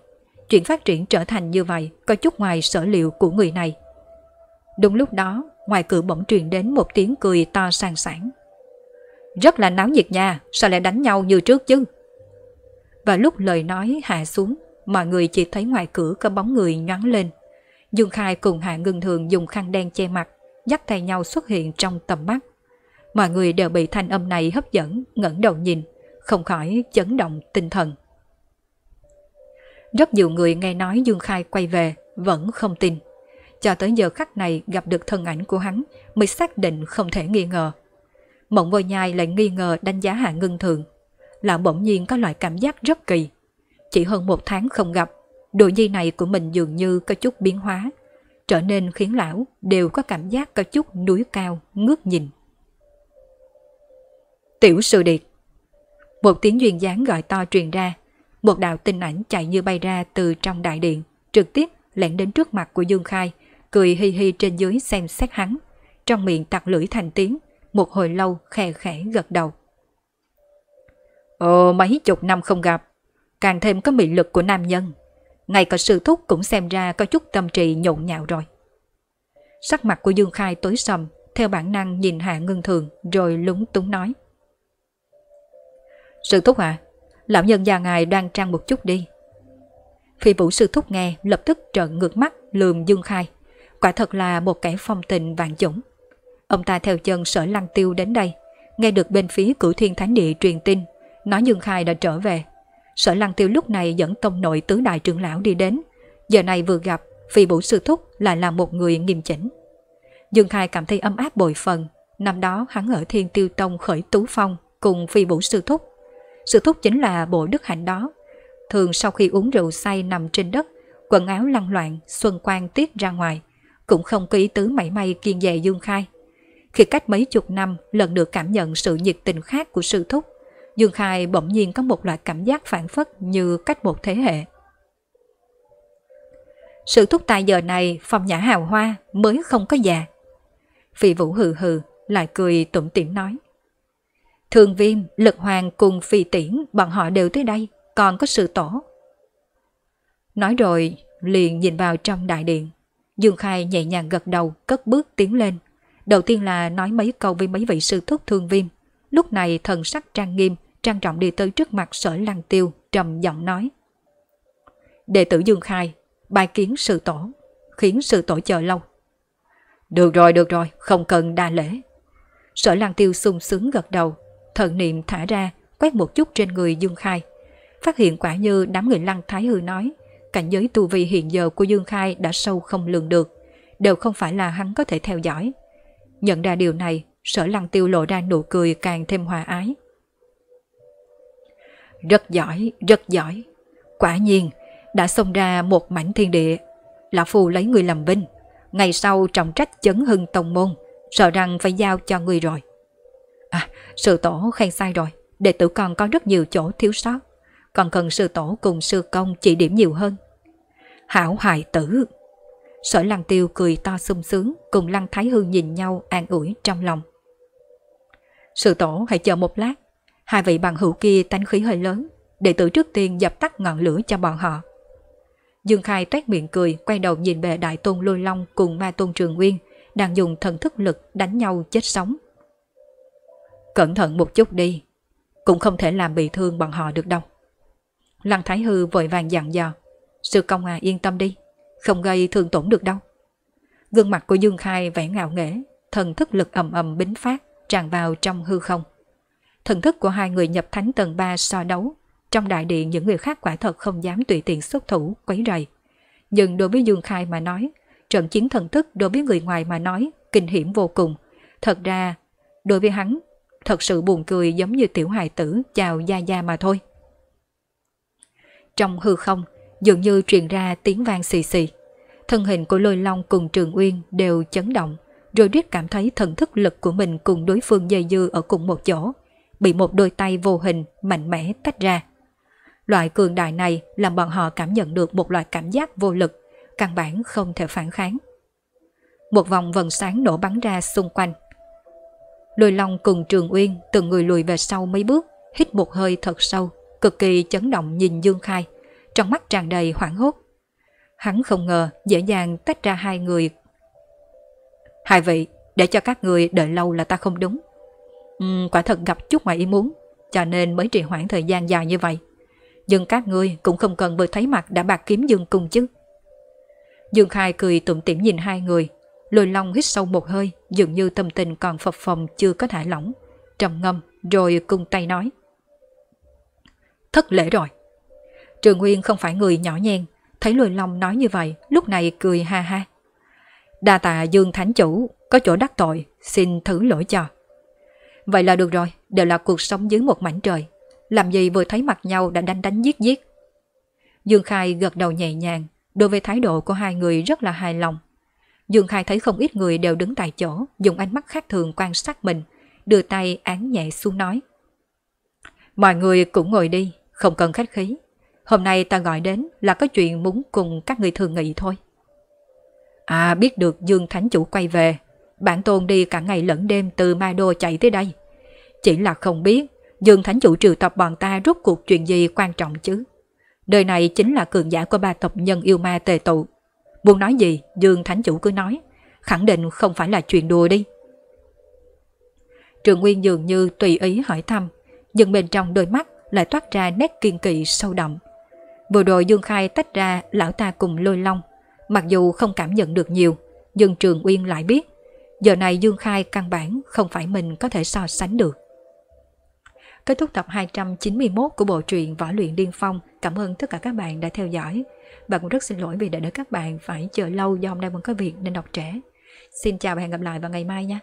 Chuyện phát triển trở thành như vậy có chút ngoài sở liệu của người này. Đúng lúc đó, ngoài cửa bỗng truyền đến một tiếng cười to sang sảng. Rất là náo nhiệt nha, sao lại đánh nhau như trước chứ? Và lúc lời nói hạ xuống, mọi người chỉ thấy ngoài cửa có bóng người nhoáng lên. Dương Khai cùng Hạ Ngưng Thường dùng khăn đen che mặt, dắt tay nhau xuất hiện trong tầm mắt. Mọi người đều bị thanh âm này hấp dẫn, ngẩng đầu nhìn, không khỏi chấn động tinh thần. Rất nhiều người nghe nói Dương Khai quay về, vẫn không tin cho tới giờ khắc này gặp được thân ảnh của hắn mới xác định không thể nghi ngờ. Mộng vô nhai lại nghi ngờ đánh giá hạ ngưng thường. Lão bỗng nhiên có loại cảm giác rất kỳ. Chỉ hơn một tháng không gặp, đồ nhi này của mình dường như có chút biến hóa, trở nên khiến lão đều có cảm giác có chút núi cao, ngước nhìn. Tiểu sư điệt Một tiếng duyên dáng gọi to truyền ra, một đạo tinh ảnh chạy như bay ra từ trong đại điện, trực tiếp lẻn đến trước mặt của Dương Khai, cười hi hi trên dưới xem xét hắn, trong miệng tặc lưỡi thành tiếng, một hồi lâu khe khẽ gật đầu. Ồ ờ, mấy chục năm không gặp, càng thêm có mị lực của nam nhân. Ngay cả sư thúc cũng xem ra có chút tâm trì nhộn nhạo rồi. Sắc mặt của Dương Khai tối sầm, theo bản năng nhìn Hạ Ngân Thường rồi lúng túng nói. Sư thúc ạ à, lão nhân già ngài đoan trang một chút đi. Phi vũ sư thúc nghe lập tức trợn ngược mắt lườm Dương Khai. Quả thật là một kẻ phong tình vạn dũng. Ông ta theo chân sở lăng tiêu đến đây, nghe được bên phía cửu thiên thánh địa truyền tin, nói Dương Khai đã trở về. Sở lăng tiêu lúc này dẫn tông nội tứ đại trưởng lão đi đến, giờ này vừa gặp, phi bổ sư thúc lại là một người nghiêm chỉnh. Dương Khai cảm thấy âm áp bội phần, năm đó hắn ở thiên tiêu tông khởi tú phong cùng phi bủ sư thúc. Sư thúc chính là bộ đức hạnh đó, thường sau khi uống rượu say nằm trên đất, quần áo lăn loạn, xuân quang tiết ra ngoài cũng không có ý tứ mảy may kiên dè Dương Khai. Khi cách mấy chục năm lần được cảm nhận sự nhiệt tình khác của sự thúc, Dương Khai bỗng nhiên có một loại cảm giác phản phất như cách một thế hệ. Sự thúc tại giờ này phòng nhã hào hoa mới không có già. Phi vũ hừ hừ, lại cười tủm tỉm nói. Thường viêm, lực hoàng cùng phi tiễn bọn họ đều tới đây, còn có sự tổ. Nói rồi, liền nhìn vào trong đại điện. Dương Khai nhẹ nhàng gật đầu, cất bước tiến lên. Đầu tiên là nói mấy câu với mấy vị sư thúc thương viêm. Lúc này thần sắc trang nghiêm, trang trọng đi tới trước mặt sở lăng tiêu, trầm giọng nói. Đệ tử Dương Khai, bài kiến sự tổ, khiến sự tổ chờ lâu. Được rồi, được rồi, không cần đa lễ. Sở lăng tiêu sung sướng gật đầu, thần niệm thả ra, quét một chút trên người Dương Khai. Phát hiện quả như đám người lăng thái hư nói, cảnh giới tu vi hiện giờ của Dương Khai đã sâu không lường được, đều không phải là hắn có thể theo dõi. Nhận ra điều này, sở lăng tiêu lộ ra nụ cười càng thêm hòa ái. Rất giỏi, rất giỏi. Quả nhiên, đã xông ra một mảnh thiên địa. Lão Phu lấy người làm vinh. Ngày sau trọng trách chấn hưng tông môn, sợ rằng phải giao cho người rồi. À, sự tổ khen sai rồi, đệ tử còn có rất nhiều chỗ thiếu sót còn cần sư tổ cùng sư công chỉ điểm nhiều hơn. Hảo hài tử! Sở lăng tiêu cười to sung sướng cùng lăng thái hư nhìn nhau an ủi trong lòng. Sư tổ hãy chờ một lát, hai vị bằng hữu kia tánh khí hơi lớn, đệ tử trước tiên dập tắt ngọn lửa cho bọn họ. Dương Khai toét miệng cười, quay đầu nhìn bề Đại Tôn Lôi Long cùng Ma Tôn Trường Nguyên, đang dùng thần thức lực đánh nhau chết sống. Cẩn thận một chút đi, cũng không thể làm bị thương bọn họ được đâu. Lăng Thái Hư vội vàng dặn dò. Sư công à yên tâm đi, không gây thương tổn được đâu. Gương mặt của Dương Khai vẻ ngạo nghễ, thần thức lực ầm ầm bính phát, tràn vào trong hư không. Thần thức của hai người nhập thánh tầng 3 so đấu, trong đại điện những người khác quả thật không dám tùy tiện xuất thủ, quấy rầy. Nhưng đối với Dương Khai mà nói, trận chiến thần thức đối với người ngoài mà nói, kinh hiểm vô cùng. Thật ra, đối với hắn, thật sự buồn cười giống như tiểu hài tử chào Gia Gia mà thôi. Trong hư không, dường như truyền ra tiếng vang xì xì. Thân hình của lôi long cùng trường uyên đều chấn động, rồi Riết cảm thấy thần thức lực của mình cùng đối phương dây dư ở cùng một chỗ, bị một đôi tay vô hình mạnh mẽ tách ra. Loại cường đại này làm bọn họ cảm nhận được một loại cảm giác vô lực, căn bản không thể phản kháng. Một vòng vần sáng nổ bắn ra xung quanh. Lôi Long cùng Trường Uyên từng người lùi về sau mấy bước, hít một hơi thật sâu, cực kỳ chấn động nhìn Dương Khai, trong mắt tràn đầy hoảng hốt. Hắn không ngờ dễ dàng tách ra hai người. Hai vị, để cho các người đợi lâu là ta không đúng. Uhm, quả thật gặp chút ngoài ý muốn, cho nên mới trì hoãn thời gian dài như vậy. Nhưng các ngươi cũng không cần vừa thấy mặt đã bạc kiếm Dương cùng chứ. Dương Khai cười tủm tỉm nhìn hai người, lôi long hít sâu một hơi, dường như tâm tình còn phập phồng chưa có thả lỏng, trầm ngâm rồi cung tay nói thất lễ rồi. Trường Nguyên không phải người nhỏ nhen, thấy lùi lòng nói như vậy, lúc này cười ha ha. Đa tạ Dương Thánh Chủ, có chỗ đắc tội, xin thử lỗi cho. Vậy là được rồi, đều là cuộc sống dưới một mảnh trời. Làm gì vừa thấy mặt nhau đã đánh đánh giết giết. Dương Khai gật đầu nhẹ nhàng, đối với thái độ của hai người rất là hài lòng. Dương Khai thấy không ít người đều đứng tại chỗ, dùng ánh mắt khác thường quan sát mình, đưa tay án nhẹ xuống nói. Mọi người cũng ngồi đi, không cần khách khí. Hôm nay ta gọi đến là có chuyện muốn cùng các người thường nghị thôi. À biết được Dương Thánh Chủ quay về. Bản tôn đi cả ngày lẫn đêm từ Mai Đô chạy tới đây. Chỉ là không biết Dương Thánh Chủ trừ tập bọn ta rút cuộc chuyện gì quan trọng chứ. Đời này chính là cường giả của ba tộc nhân yêu ma tề tụ. Muốn nói gì Dương Thánh Chủ cứ nói. Khẳng định không phải là chuyện đùa đi. Trường Nguyên dường như tùy ý hỏi thăm. Nhưng bên trong đôi mắt lại toát ra nét kiên kỵ sâu đậm. Vừa rồi Dương Khai tách ra lão ta cùng lôi long, mặc dù không cảm nhận được nhiều, nhưng Trường Uyên lại biết, giờ này Dương Khai căn bản không phải mình có thể so sánh được. Kết thúc tập 291 của bộ truyện Võ luyện Điên Phong. Cảm ơn tất cả các bạn đã theo dõi. Và cũng rất xin lỗi vì đã để các bạn phải chờ lâu do hôm nay vẫn có việc nên đọc trễ. Xin chào và hẹn gặp lại vào ngày mai nha.